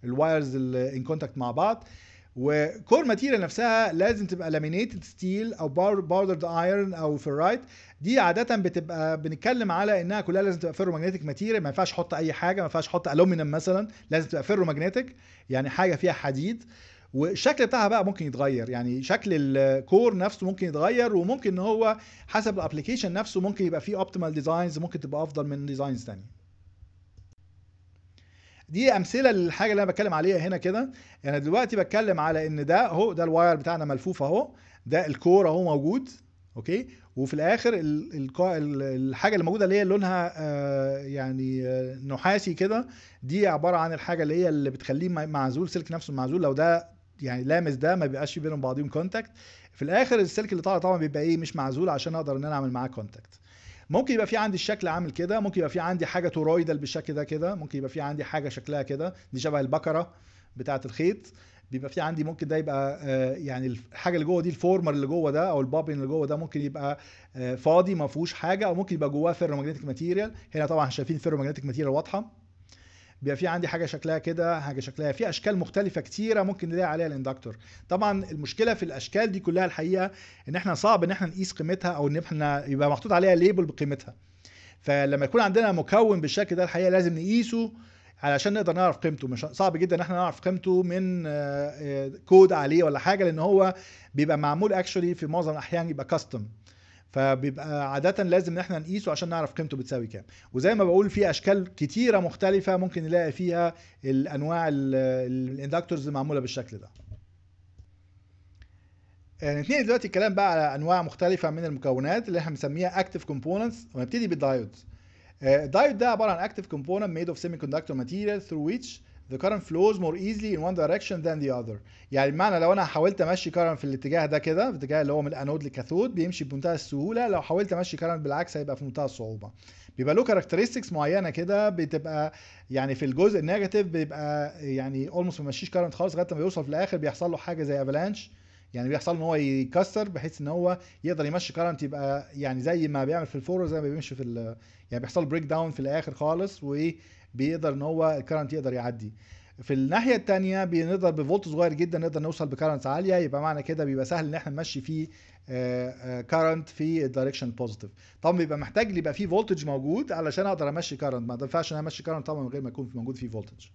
الوايرز ان كونتاكت مع بعض وكور ماتيريال نفسها لازم تبقى لامينيتد ستيل او باردرد ايرون او فيرايت دي عاده بتبقى بنتكلم على انها كلها لازم تبقى فيرو ماجنتيك ماتيريال ما ينفعش احط اي حاجه ما ينفعش احط الومنيوم مثلا لازم تبقى فيرو ماجنتيك يعني حاجه فيها حديد والشكل بتاعها بقى ممكن يتغير يعني شكل الكور نفسه ممكن يتغير وممكن ان هو حسب الابلكيشن نفسه ممكن يبقى فيه اوبتيمال ديزاينز ممكن تبقى افضل من ديزاينز ثانيه دي امثله للحاجه اللي انا بتكلم عليها هنا كده انا دلوقتي بتكلم على ان ده اهو ده الواير بتاعنا ملفوف اهو ده الكور اهو موجود اوكي وفي الاخر الحاجه اللي موجوده اللي هي لونها آه، يعني آه، نحاسي كده دي عباره عن الحاجه اللي هي اللي بتخليه معزول سلك نفسه معزول لو ده يعني لامس ده ما بيبقاش في بينهم بعضهم كونتاكت في الاخر السلك اللي طالع طبعا بيبقى ايه مش معزول عشان اقدر ان انا اعمل معاه كونتاكت ممكن يبقى في عندي الشكل عامل كده ممكن يبقى في عندي حاجه تورويدال بالشكل ده كده ممكن يبقى في عندي حاجه شكلها كده دي شبه البكره بتاعه الخيط بيبقى في عندي ممكن ده يبقى آه، يعني الحاجه اللي جوه دي الفورمر اللي جوه ده او البابين اللي جوه ده ممكن يبقى آه، فاضي ما فيهوش حاجه او ممكن يبقى جواه فيرو ماجنتيك ماتيريال هنا طبعا شايفين فيرو ماجنتيك ماتيريال واضحه بيبقى في عندي حاجه شكلها كده حاجه شكلها في اشكال مختلفه كتيره ممكن نلاقي عليها الاندكتور طبعا المشكله في الاشكال دي كلها الحقيقه ان احنا صعب ان احنا نقيس قيمتها او ان احنا يبقى محطوط عليها ليبل بقيمتها فلما يكون عندنا مكون بالشكل ده الحقيقه لازم نقيسه علشان نقدر نعرف قيمته مش صعب جدا ان احنا نعرف قيمته من آه، آه، كود عليه ولا حاجه لان هو بيبقى معمول اكشولي في معظم الاحيان يبقى كاستم فبيبقى عاده لازم ان احنا نقيسه عشان نعرف قيمته بتساوي كام وزي ما بقول في اشكال كتيره مختلفه ممكن نلاقي فيها الانواع الاندكتورز المعموله بالشكل ده آه، نتنقل دلوقتي الكلام بقى على انواع مختلفه من المكونات اللي احنا بنسميها اكتف كومبوننتس ونبتدي بالدايودز الدايود آه، ده عباره عن كومبوننت ميد اوف سيمي كوندكتور ماتيريال ثرو ويتش ذا كارنت فلوز مور ايزلي ان وان دايركشن ذان ذا اذر يعني بمعنى لو انا حاولت امشي كارنت في الاتجاه ده كده في الاتجاه اللي هو من الانود للكاثود بيمشي بمنتهى السهوله لو حاولت امشي كارنت بالعكس هيبقى في منتهى الصعوبه بيبقى له كاركترستكس معينه كده بتبقى يعني في الجزء النيجاتيف بيبقى يعني اولموست ما بيمشيش كارنت خالص لغايه ما يوصل في الاخر بيحصل له حاجه زي افالانش يعني بيحصل ان هو يكسر بحيث ان هو يقدر يمشي كرنت يبقى يعني زي ما بيعمل في الفور زي ما بيمشي في يعني بيحصل بريك داون في الاخر خالص وبيقدر ان هو الكرنت يقدر يعدي في الناحيه الثانيه بنقدر بفولت صغير جدا نقدر نوصل بكرنتس عاليه يبقى معنى كده بيبقى سهل ان احنا نمشي فيه كرنت آه، آه، في الدايركشن البوزيتيف طبعا بيبقى محتاج يبقى فيه فولتج موجود علشان اقدر امشي كرنت ما ينفعش ان انا امشي كرنت طبعا من غير ما يكون موجود فيه فولتج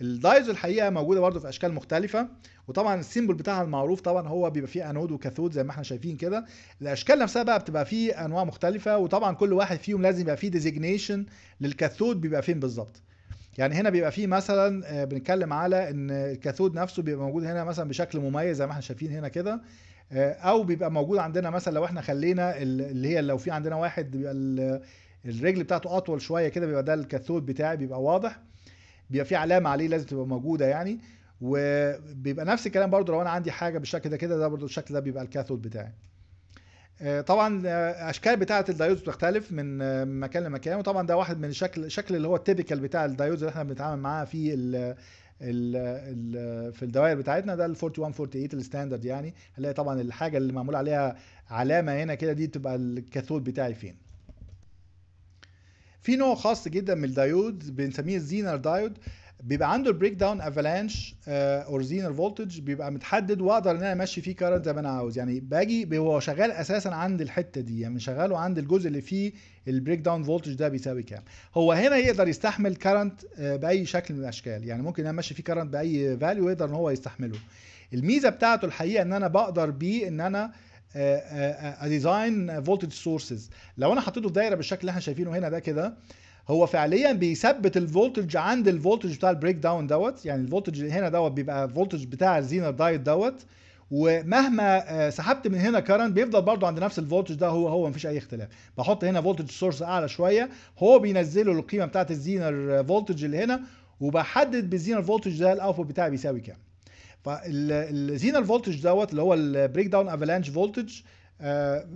الدايز الحقيقه موجوده برده في اشكال مختلفه وطبعا السيمبل بتاعها المعروف طبعا هو بيبقى فيه انود وكاثود زي ما احنا شايفين كده الاشكال نفسها بقى بتبقى فيه انواع مختلفه وطبعا كل واحد فيهم لازم يبقى فيه ديزيجنيشن للكاثود بيبقى فين بالظبط يعني هنا بيبقى فيه مثلا آه، بنتكلم على ان الكاثود نفسه بيبقى موجود هنا مثلا بشكل مميز زي ما احنا شايفين هنا كده آه، او بيبقى موجود عندنا مثلا لو احنا خلينا اللي هي لو في عندنا واحد بيبقى الرجل بتاعته اطول شويه كده بيبقى ده الكاثود بتاعي بيبقى واضح بيبقى في علامه عليه لازم تبقى موجوده يعني وبيبقى نفس الكلام برضو لو انا عندي حاجه بالشكل ده كده ده برضو الشكل ده بيبقى الكاثود بتاعي آه، طبعا الاشكال آه، بتاعه الدايود بتختلف آه، من مكان لمكان وطبعا ده واحد من الشكل الشكل اللي هو التيبيكال بتاع الدايود اللي احنا بنتعامل معاه في الـ الـ الـ في الدوائر بتاعتنا ده ال 4148 الستاندرد يعني هنلاقي طبعا الحاجه اللي معمول عليها علامه هنا كده دي تبقى الكاثود بتاعي فين في نوع خاص جدا من الدايود بنسميه الزينر دايود بيبقى عنده البريك داون افالانش اور آه، زينر فولتج بيبقى متحدد واقدر ان انا امشي فيه كارنت زي ما انا عاوز يعني باجي هو شغال اساسا عند الحته دي يعني شغاله عند الجزء اللي فيه البريك داون فولتج ده بيساوي كام هو هنا يقدر يستحمل كارنت آه، باي شكل من الاشكال يعني ممكن انا امشي فيه كارنت باي فاليو يقدر ان هو يستحمله الميزه بتاعته الحقيقه ان انا بقدر بيه ان انا ديزاين فولتج سورسز لو انا حطيته في دايره بالشكل اللي احنا شايفينه هنا ده كده هو فعليا بيثبت الفولتج عند الفولتج بتاع البريك داون دوت يعني الفولتج هنا دوت بيبقى فولتج بتاع الزينر دايت دوت ومهما آه، سحبت من هنا كارن بيفضل برضو عند نفس الفولتج ده هو هو مفيش اي اختلاف بحط هنا فولتج سورس اعلى شويه هو بينزله القيمه بتاعه الزينر فولتج آه، اللي هنا وبحدد بالزينر فولتج ده الاوتبوت بتاعي بيساوي كام فالزينا الفولتج دوت اللي هو البريك داون افالانش فولتج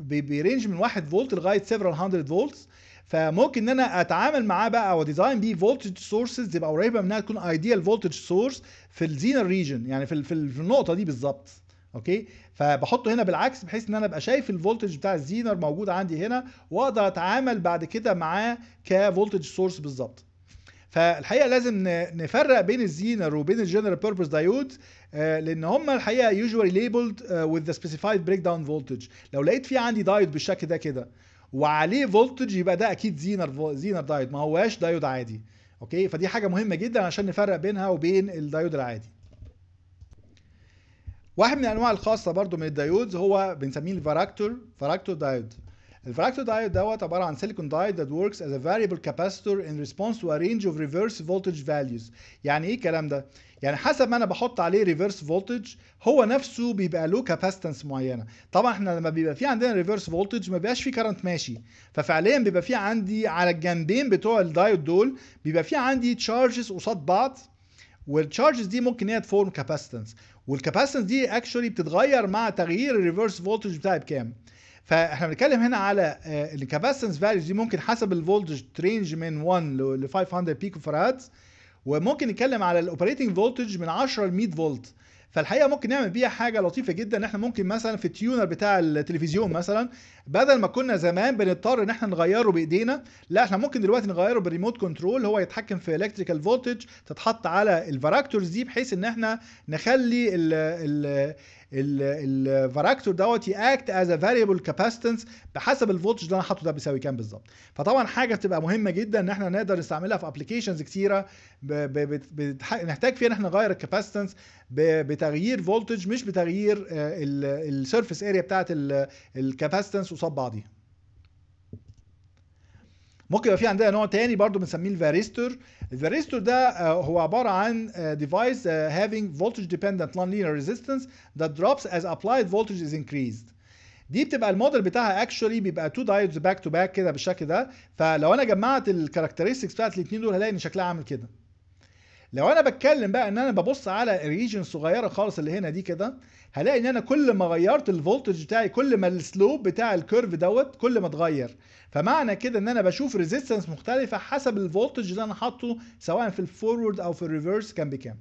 بيرينج من 1 فولت لغايه سيفرال 100 فولت فممكن ان انا اتعامل معاه بقى وديزاين بيه فولتج سورسز تبقى قريبه منها تكون ايديال فولتج سورس في الزينا ريجن يعني في في النقطه دي بالظبط اوكي فبحطه هنا بالعكس بحيث ان انا ابقى شايف الفولتج بتاع الزينر موجود عندي هنا واقدر اتعامل بعد كده معاه كفولتج سورس بالظبط فالحقيقه لازم نفرق بين الزينر وبين الجنرال بيربز دايود لان هم الحقيقه يوجوالي ليبلد وذ ذا سبيسيفايد بريك داون فولتج لو لقيت في عندي دايود بالشكل ده كده وعليه فولتج يبقى ده اكيد زينر زينر دايود ما هواش دايود عادي اوكي فدي حاجه مهمه جدا عشان نفرق بينها وبين الدايود العادي واحد من الانواع الخاصه برضو من الدايودز هو بنسميه الفاراكتور فاراكتور دايود الفراكتو دايود دوت عباره عن سيليكون دايود that works as a variable capacitor in response to a range of reverse voltage values يعني ايه الكلام ده يعني حسب ما انا بحط عليه ريفرس فولتج هو نفسه بيبقى له كاباسيتنس معينه طبعا احنا لما بيبقى في عندنا ريفرس فولتج ما بيبقاش في كرنت ماشي ففعليا بيبقى في عندي على الجنبين بتوع الدايود دول بيبقى في عندي تشارجز قصاد بعض والتشارجز دي ممكن هي تفورم كاباسيتنس والكاباسيتنس دي اكشولي بتتغير مع تغيير الريفرس فولتج بتاعي بكام فاحنا بنتكلم هنا على آه، الكاباسنس فاليوز دي ممكن حسب الفولتج ترينج من 1 ل 500 بيكو فراد وممكن نتكلم على الاوبريتنج فولتج من 10 ل 100 فولت فالحقيقه ممكن نعمل بيها حاجه لطيفه جدا ان احنا ممكن مثلا في التيونر بتاع التلفزيون مثلا بدل ما كنا زمان بنضطر ان احنا نغيره بايدينا لا احنا ممكن دلوقتي نغيره بالريموت كنترول هو يتحكم في الكتريكال فولتج تتحط على الفاراكتورز دي بحيث ان احنا نخلي ال ال الفاراكتور دوت ياكت از ا فاريبل كاباسيتنس بحسب الفولتج اللي انا حاطه ده بيساوي كام بالظبط فطبعا حاجه بتبقى مهمه جدا ان احنا نقدر نستعملها في ابلكيشنز كتيره نحتاج فيها ان احنا نغير الكاباسيتنس بتغيير فولتج مش بتغيير السيرفيس اريا بتاعت الكاباسيتنس قصاد بعضيها ممكن يبقى في عندنا نوع تاني برضو بنسميه الفاريستور الفاريستور ده آه، هو عباره عن آه، device آه، having voltage dependent nonlinear resistance that drops as applied voltage is increased دي بتبقى الموديل بتاعها اكشولي بيبقى تو دايودز باك تو باك كده بالشكل ده فلو انا جمعت الكاركترستكس بتاعت الاثنين دول هلاقي ان شكلها عامل كده لو انا بتكلم بقى ان انا ببص على ريجن صغيره خالص اللي هنا دي كده هلاقي ان انا كل ما غيرت الفولتج بتاعي كل ما السلوب بتاع الكيرف دوت كل ما اتغير فمعنى كده ان انا بشوف ريزيستنس مختلفه حسب الفولتج اللي انا حاطه سواء في الفورورد او في الريفرس كان بكام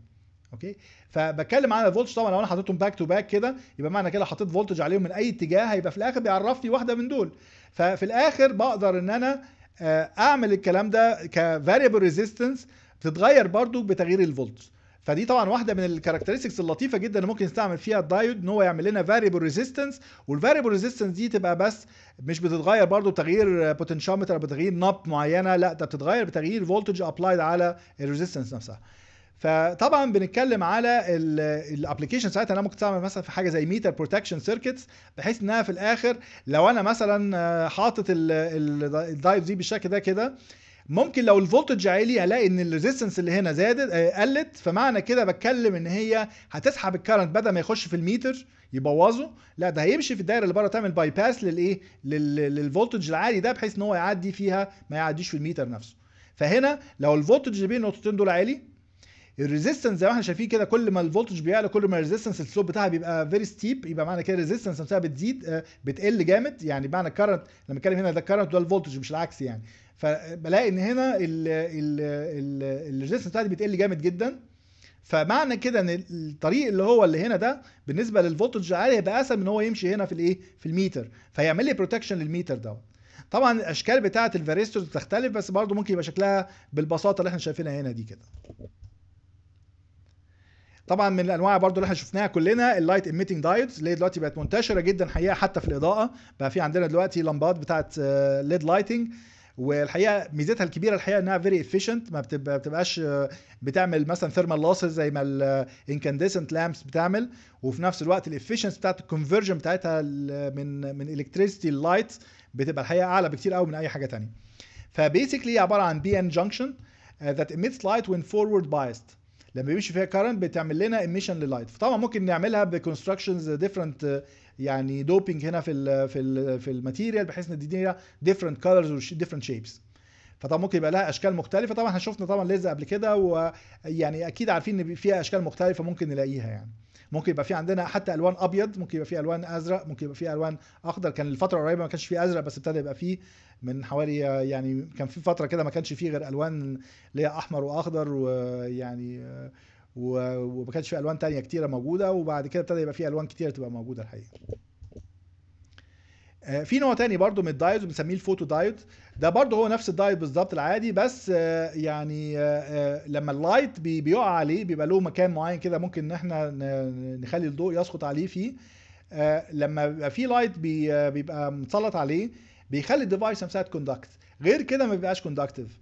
اوكي فبتكلم على الفولتج طبعا لو انا حطيتهم باك تو باك كده يبقى معنى كده حطيت فولتج عليهم من اي اتجاه هيبقى في الاخر بيعرفني واحده من دول ففي الاخر بقدر ان انا آه، اعمل الكلام ده كفاريبل ريزيستنس تتغير برضو بتغيير الفولتج فدي طبعا واحده من الكاركترستكس اللطيفه جدا اللي ممكن نستعمل فيها الدايود ان هو يعمل لنا فاريبل ريزيستنس والفاريبل ريزيستنس دي تبقى بس مش بتتغير برضو بتغيير بوتنشيومتر او بتغيير نب معينه لا ده بتتغير بتغيير فولتج ابلايد على الريزيستنس نفسها فطبعا بنتكلم على الابلكيشن ساعتها انا ممكن تعمل مثلا في حاجه زي ميتر بروتكشن سيركتس بحيث انها في الاخر لو انا مثلا حاطط الدايف دي بالشكل ده كده ممكن لو الفولتج عالي هلاقي ان الريزيستنس اللي هنا زادت آه، قلت فمعنى كده بتكلم ان هي هتسحب الكرنت بدل ما يخش في الميتر يبوظه لا ده هيمشي في الدايره اللي بره تعمل باي باس للايه للفولتج العالي ده بحيث ان هو يعدي فيها ما يعديش في الميتر نفسه فهنا لو الفولتج اللي بين النقطتين دول عالي الريزيستنس زي ما احنا شايفين كده كل ما الفولتج بيعلى كل ما الريزيستنس السلوب بتاعها بيبقى فيري ستيب يبقى معنى كده الريزيستنس نفسها بتزيد آه، بتقل جامد يعني معنى الكرنت لما اتكلم هنا ده الكرنت ده الفولتج مش العكس يعني فبلاقي ان هنا الريزستنس بتاعتي بتقل جامد جدا فمعنى كده ان الطريق اللي هو اللي هنا ده بالنسبه للفولتج عالي هيبقى اسهل ان هو يمشي هنا في الايه في الميتر فيعمل لي بروتكشن للميتر ده طبعا الاشكال بتاعه الفاريستورز بتختلف بس برضه ممكن يبقى شكلها بالبساطه اللي احنا شايفينها هنا دي كده طبعا من الانواع برضو اللي احنا شفناها كلنا اللايت ايميتنج دايودز اللي دلوقتي بقت منتشره جدا حقيقه حتى في الاضاءه بقى في عندنا دلوقتي لمبات بتاعه ليد آه، لايتنج والحقيقه ميزتها الكبيره الحقيقه انها فيري افيشنت ما بتبقاش آه، بتعمل مثلا ثيرمال لوسز زي ما الانكانديسنت آه، لامبس بتعمل وفي نفس الوقت الافيشنس بتاعت الكونفرجن بتاعتها آه، من من الكتريستي اللايت بتبقى الحقيقه اعلى بكتير قوي من اي حاجه ثانيه فبيسكلي عباره عن بي ان جانكشن ذات emits لايت وين فورورد بايست لما بيمشي فيها كارنت بتعمل لنا اميشن للايت فطبعا ممكن نعملها بكونستراكشنز ديفرنت يعني دوبينج هنا في الـ في الـ في الماتيريال بحيث ان تدينا ديفرنت كلرز وديفرنت شيبس فطبعا ممكن يبقى لها اشكال مختلفه طبعا احنا شفنا طبعا ليزر قبل كده ويعني اكيد عارفين ان فيها اشكال مختلفه ممكن نلاقيها يعني ممكن يبقى في عندنا حتى الوان ابيض ممكن يبقى في الوان ازرق ممكن يبقى في الوان اخضر كان الفتره القريبه ما كانش في ازرق بس ابتدى يبقى فيه من حوالي يعني كان في فتره كده ما كانش فيه غير الوان اللي هي احمر واخضر ويعني وما كانش في الوان تانية كتيره موجوده وبعد كده ابتدى يبقى في الوان كتيره تبقى موجوده الحقيقه آه، في نوع تاني برضو من الدايود بنسميه الفوتو دايود ده برضو هو نفس الدايود بالظبط العادي بس آه، يعني آه، لما اللايت بيقع عليه بيبقى له مكان معين كده ممكن ان احنا نخلي الضوء يسقط عليه فيه لما بيبقى في لايت بيبقى متسلط عليه بيخلي الديفايس نفسها تكوندكت غير كده ما بيبقاش كوندكتيف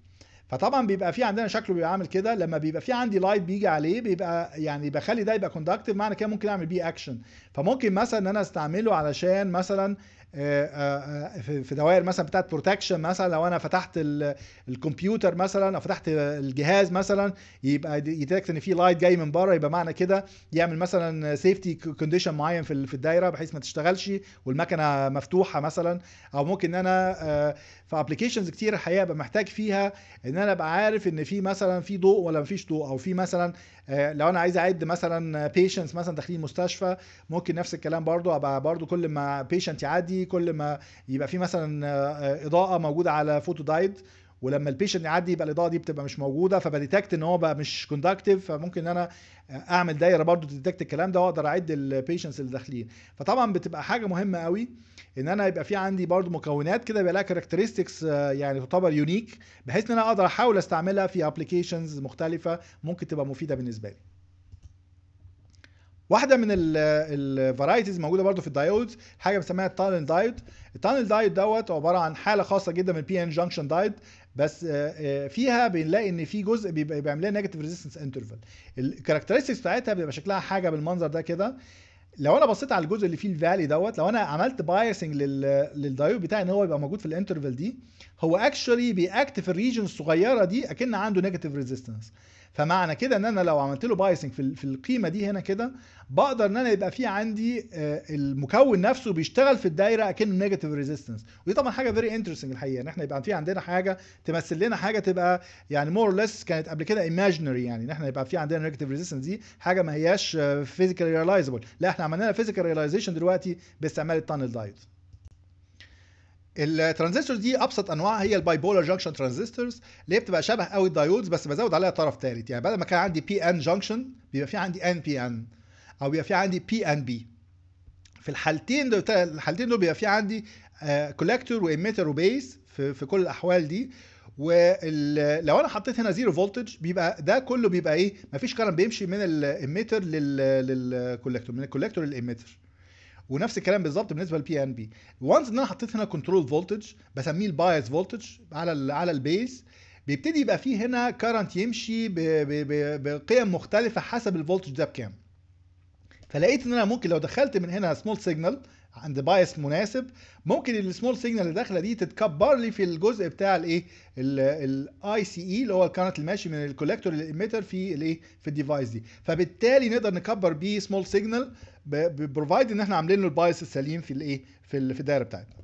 فطبعا بيبقى في عندنا شكله بيبقى عامل كده لما بيبقى في عندي لايت بيجي عليه بيبقى يعني بخلي ده يبقى كوندكتيف معنى كده ممكن اعمل بيه اكشن فممكن مثلا ان انا استعمله علشان مثلا آه، آه، في دوائر مثلا بتاعت بروتكشن مثلا لو انا فتحت الكمبيوتر مثلا او فتحت الجهاز مثلا يبقى يتاكد ان في لايت جاي من بره يبقى معنى كده يعمل مثلا سيفتي كونديشن معين في في الدايره بحيث ما تشتغلش والمكنه مفتوحه مثلا او ممكن ان انا آه، في ابلكيشنز كتير الحقيقه ببقى محتاج فيها ان انا ابقى عارف ان في مثلا في ضوء ولا ما فيش ضوء او في مثلا لو انا عايز اعد مثلا بيشنتس مثلا داخلين مستشفى ممكن نفس الكلام برضو ابقى برضو كل ما بيشنت يعدي كل ما يبقى في مثلا آه، اضاءه موجوده على فوتو دايد ولما البيشنت يعدي يبقى الاضاءه دي بتبقى مش موجوده فبديتكت ان هو بقى مش كوندكتيف فممكن ان انا آه، اعمل دايره برضو تديتكت الكلام ده واقدر اعد البيشنتس اللي داخلين فطبعا بتبقى حاجه مهمه قوي ان انا يبقى في عندي برضو مكونات كده بيبقى لها كاركترستكس آه، يعني تعتبر يونيك بحيث ان انا اقدر احاول استعملها في ابلكيشنز مختلفه ممكن تبقى مفيده بالنسبه لي واحده من الفرايتيز موجوده برضو في الدايودز حاجه بنسميها التانل دايود التانل دايود دوت عباره عن حاله خاصه جدا من البي ان جانكشن دايود بس آه، آه، فيها بنلاقي ان في جزء بيبقى بيعمل لها نيجاتيف ريزيستنس انترفال الكاركترستكس بتاعتها بيبقى شكلها حاجه بالمنظر ده كده لو انا بصيت على الجزء اللي فيه الفالي دوت لو انا عملت بايسنج للدايود بتاعي ان هو يبقى موجود في الانترفال دي هو اكشولي بياكت في الريجن الصغيره دي اكن عنده نيجاتيف ريزيستنس فمعنى كده ان انا لو عملت له بايسنج في القيمه دي هنا كده بقدر ان انا يبقى في عندي آه، المكون نفسه بيشتغل في الدايره اكنه نيجاتيف ريزيستنس ودي طبعا حاجه فيري انترستنج الحقيقه ان احنا يبقى في عندنا حاجه تمثل لنا حاجه تبقى يعني مور ليس كانت قبل كده ايماجينري يعني ان احنا يبقى في عندنا نيجاتيف ريزيستنس دي حاجه ما هياش فيزيكال آه، ريلايزبل لا احنا عملنا لها فيزيكال ريلايزيشن دلوقتي باستعمال التانل دايت الترانزستورز دي ابسط انواعها هي الباي بولر جانكشن ترانزستورز اللي هي بتبقى شبه قوي الدايودز بس بزود عليها طرف ثالث يعني بدل ما كان عندي بي ان جانكشن بيبقى في عندي ان بي ان او بيبقى في عندي بي ان بي في الحالتين دول الحالتين دول بيبقى في عندي كولكتور وايميتر وبيس في, في كل الاحوال دي ولو انا حطيت هنا زيرو فولتج بيبقى ده كله بيبقى ايه مفيش كرم بيمشي من الاميتر للكولكتور من الكولكتور للاميتر ونفس الكلام بالظبط بالنسبه للبي ان بي وانس ان انا حطيت هنا كنترول فولتج بسميه البايس فولتج على الـ على البيز بيبتدي يبقى فيه هنا كارنت يمشي بـ بقيم مختلفه حسب الفولتج ده بكام فلقيت ان انا ممكن لو دخلت من هنا سمول سيجنال عند بايس مناسب ممكن السمول سيجنال اللي داخله دي تتكبر لي في الجزء بتاع الايه الاي سي اي e اللي هو الكارنت ماشي من الكولكتور للاميتر في الايه في الديفايس دي فبالتالي نقدر نكبر بيه سمول سيجنال بروفايد ان احنا عاملين له البايس السليم في الايه في في الدايره بتاعتنا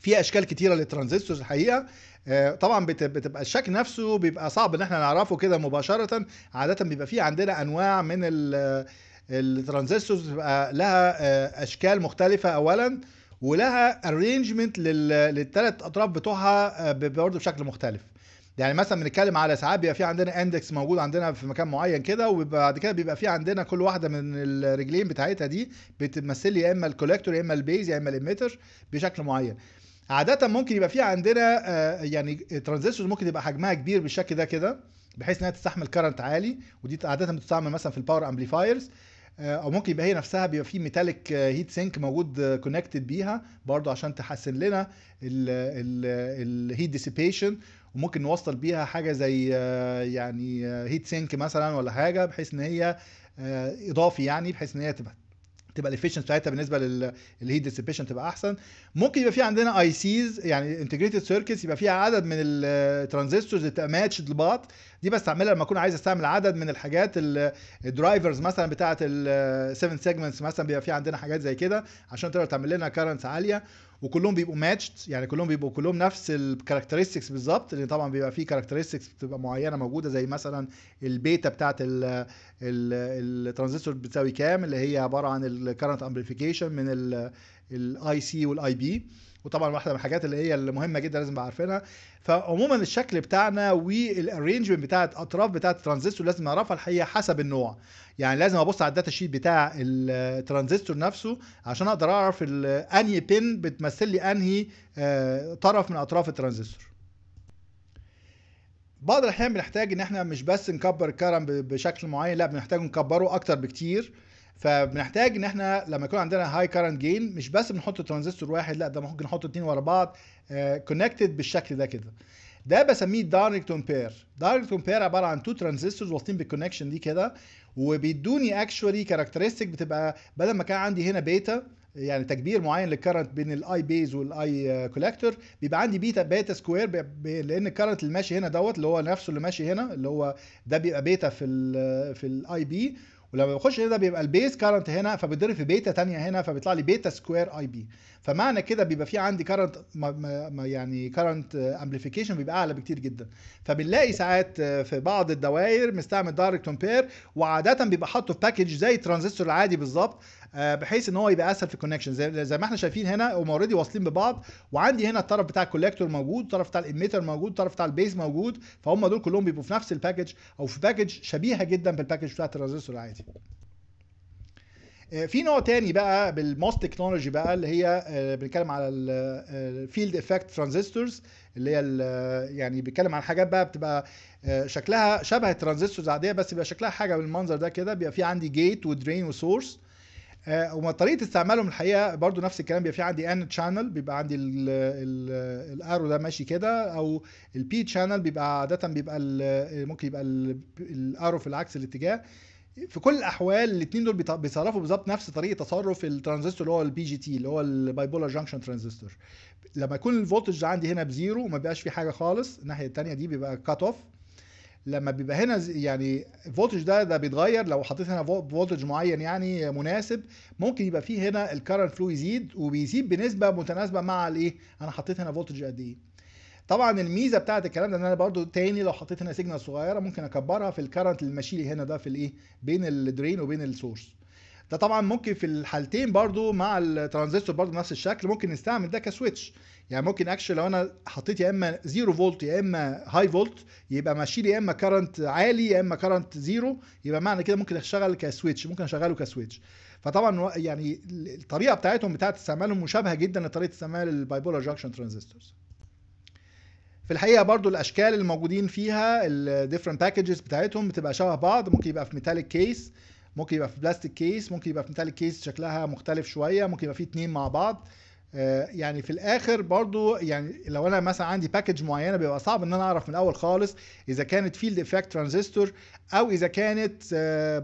في اشكال كتيره للترانزستورز الحقيقه آه، طبعا بتبقى الشكل نفسه بيبقى صعب ان احنا نعرفه كده مباشره عاده بيبقى في عندنا انواع من ال الترانزستورز بتبقى لها آه، اشكال مختلفه اولا ولها ارينجمنت للثلاث اطراف بتوعها آه، برضه بشكل مختلف يعني مثلا بنتكلم على ساعات بيبقى في عندنا اندكس موجود عندنا في مكان معين كده وبعد كده بيبقى في عندنا كل واحده من الرجلين بتاعتها دي بتمثل يا اما الكولكتور يا اما البيز يا اما الاميتر بشكل معين عاده ممكن يبقى في عندنا آه، يعني ترانزستورز ممكن يبقى حجمها كبير بالشكل ده كده بحيث انها تستحمل كرنت عالي ودي عاده بتستعمل مثلا في الباور امبليفايرز آه، او ممكن يبقى هي نفسها بيبقى في ميتاليك هيت سينك موجود كونكتد آه، بيها برضو عشان تحسن لنا الهيت ديسيبيشن وممكن نوصل بيها حاجه زي آه، يعني هيت سينك مثلا ولا حاجه بحيث ان هي اضافي يعني بحيث ان هي تبقى تبقى الافيشنس بتاعتها بالنسبه للهيت ديسيبيشن تبقى احسن ممكن يبقى في عندنا اي سيز يعني انتجريتد سيركتس يبقى فيها عدد من الترانزستورز ماتش لبعض دي بستعملها لما اكون عايز استعمل عدد من الحاجات الدرايفرز مثلا بتاعه ال 7 سيجمنتس مثلا بيبقى في عندنا حاجات زي كده عشان تقدر تعمل لنا كارنتس عاليه وكلهم بيبقوا ماتشد يعني كلهم بيبقوا كلهم نفس الكاركترستكس بالظبط لان طبعا بيبقى فيه كاركترستكس بتبقى معينه موجوده زي مثلا البيتا بتاعه الترانزستور بتساوي كام اللي هي عباره عن الكرنت امبليفيكيشن من الاي سي والاي بي وطبعا واحده من الحاجات اللي هي المهمه جدا لازم نبقى عارفينها فعموما الشكل بتاعنا والارينجمنت بتاعه اطراف بتاعه الترانزستور لازم نعرفها الحقيقه حسب النوع يعني لازم ابص على الداتا شيت بتاع الترانزستور نفسه عشان اقدر اعرف انهي بين بتمثل لي انهي آه، طرف من اطراف الترانزستور بعض الاحيان بنحتاج ان احنا مش بس نكبر الكرم بشكل معين لا بنحتاج نكبره اكتر بكتير فبنحتاج ان احنا لما يكون عندنا هاي كارنت جين مش بس بنحط ترانزستور واحد لا ده ممكن نحط اثنين ورا بعض كونكتد آه، بالشكل ده كده ده بسميه دايركت امبير دايركت امبير عباره عن تو ترانزستورز واصلين بالكونكشن دي كده وبيدوني اكشوالي كاركترستيك بتبقى بدل ما كان عندي هنا بيتا يعني تكبير معين للكرنت بين الاي بيز والاي كولكتور بيبقى عندي بيتا بيتا سكوير لان الكرنت اللي ماشي هنا دوت اللي هو نفسه اللي ماشي هنا اللي هو ده بيبقى بيتا في الـ آه، في الاي بي ولما بخش هنا بيبقى البيس كارنت هنا فبيضرب في بيتا ثانيه هنا فبيطلع لي بيتا سكوير اي بي فمعنى كده بيبقى في عندي كارنت يعني كارنت امبليفيكيشن بيبقى اعلى بكتير جدا فبنلاقي ساعات في بعض الدوائر مستعمل دايركت امبير وعاده بيبقى حاطه في باكج زي الترانزستور العادي بالظبط آه، بحيث ان هو يبقى اسهل في الكونكشن زي, زي ما احنا شايفين هنا هم اوريدي واصلين ببعض وعندي هنا الطرف بتاع الكوليكتور موجود الطرف بتاع الاميتر موجود الطرف بتاع البيز موجود فهم دول كلهم بيبقوا في نفس الباكج او في باكج شبيهه جدا بالباكج بتاعت الريزستور العادي آه، في نوع تاني بقى بالموس تكنولوجي بقى اللي هي آه، بنتكلم على الفيلد افكت ترانزستورز اللي هي يعني بيتكلم عن حاجات بقى بتبقى شكلها شبه الترانزستورز العاديه بس بيبقى شكلها حاجه بالمنظر ده كده بيبقى في عندي جيت ودرين وسورس آه، وطريقه استعمالهم الحقيقه برضو نفس الكلام بيبقى في عندي ان تشانل بيبقى عندي الارو ده ماشي كده او البي تشانل بيبقى عاده بيبقى ممكن يبقى الارو في العكس الاتجاه في كل الاحوال الاثنين دول بيتصرفوا بالظبط نفس طريقه تصرف الترانزستور اللي هو البي جي تي اللي هو البايبولار جانكشن ترانزستور لما يكون الفولتج عندي هنا بزيرو وما بيبقاش في حاجه خالص الناحيه الثانيه دي بيبقى كات اوف لما بيبقى هنا يعني الفولتج ده ده بيتغير لو حطيت هنا فولتج معين يعني مناسب ممكن يبقى فيه هنا الكرنت فلو يزيد وبيزيد بنسبه متناسبه مع الايه انا حطيت هنا فولتج قد ايه طبعا الميزه بتاعت الكلام ده ان انا برده تاني لو حطيت هنا سيجنال صغيره ممكن اكبرها في الكرنت اللي ماشي لي هنا ده في الايه بين الدرين وبين السورس ده طبعا ممكن في الحالتين برضو مع الترانزستور برضو نفس الشكل ممكن نستعمل ده كسويتش يعني ممكن اكشن لو انا حطيت يا اما زيرو فولت يا اما هاي فولت يبقى ماشي لي يا اما كارنت عالي يا اما كارنت زيرو يبقى معنى كده ممكن اشتغل كسويتش ممكن اشغله كسويتش فطبعا يعني الطريقه بتاعتهم بتاعت استعمالهم مشابهه جدا لطريقه استعمال البايبولار جاكشن ترانزستورز في الحقيقه برضو الاشكال الموجودين فيها الديفرنت باكجز بتاعتهم بتبقى شبه بعض ممكن يبقى في ميتاليك كيس ممكن يبقى في بلاستيك كيس ممكن يبقى في ميتاليك كيس شكلها مختلف شويه ممكن يبقى في اتنين مع بعض آه، يعني في الاخر برضو يعني لو انا مثلا عندي باكج معينه بيبقى صعب ان انا اعرف من الاول خالص اذا كانت فيلد افكت ترانزستور او اذا كانت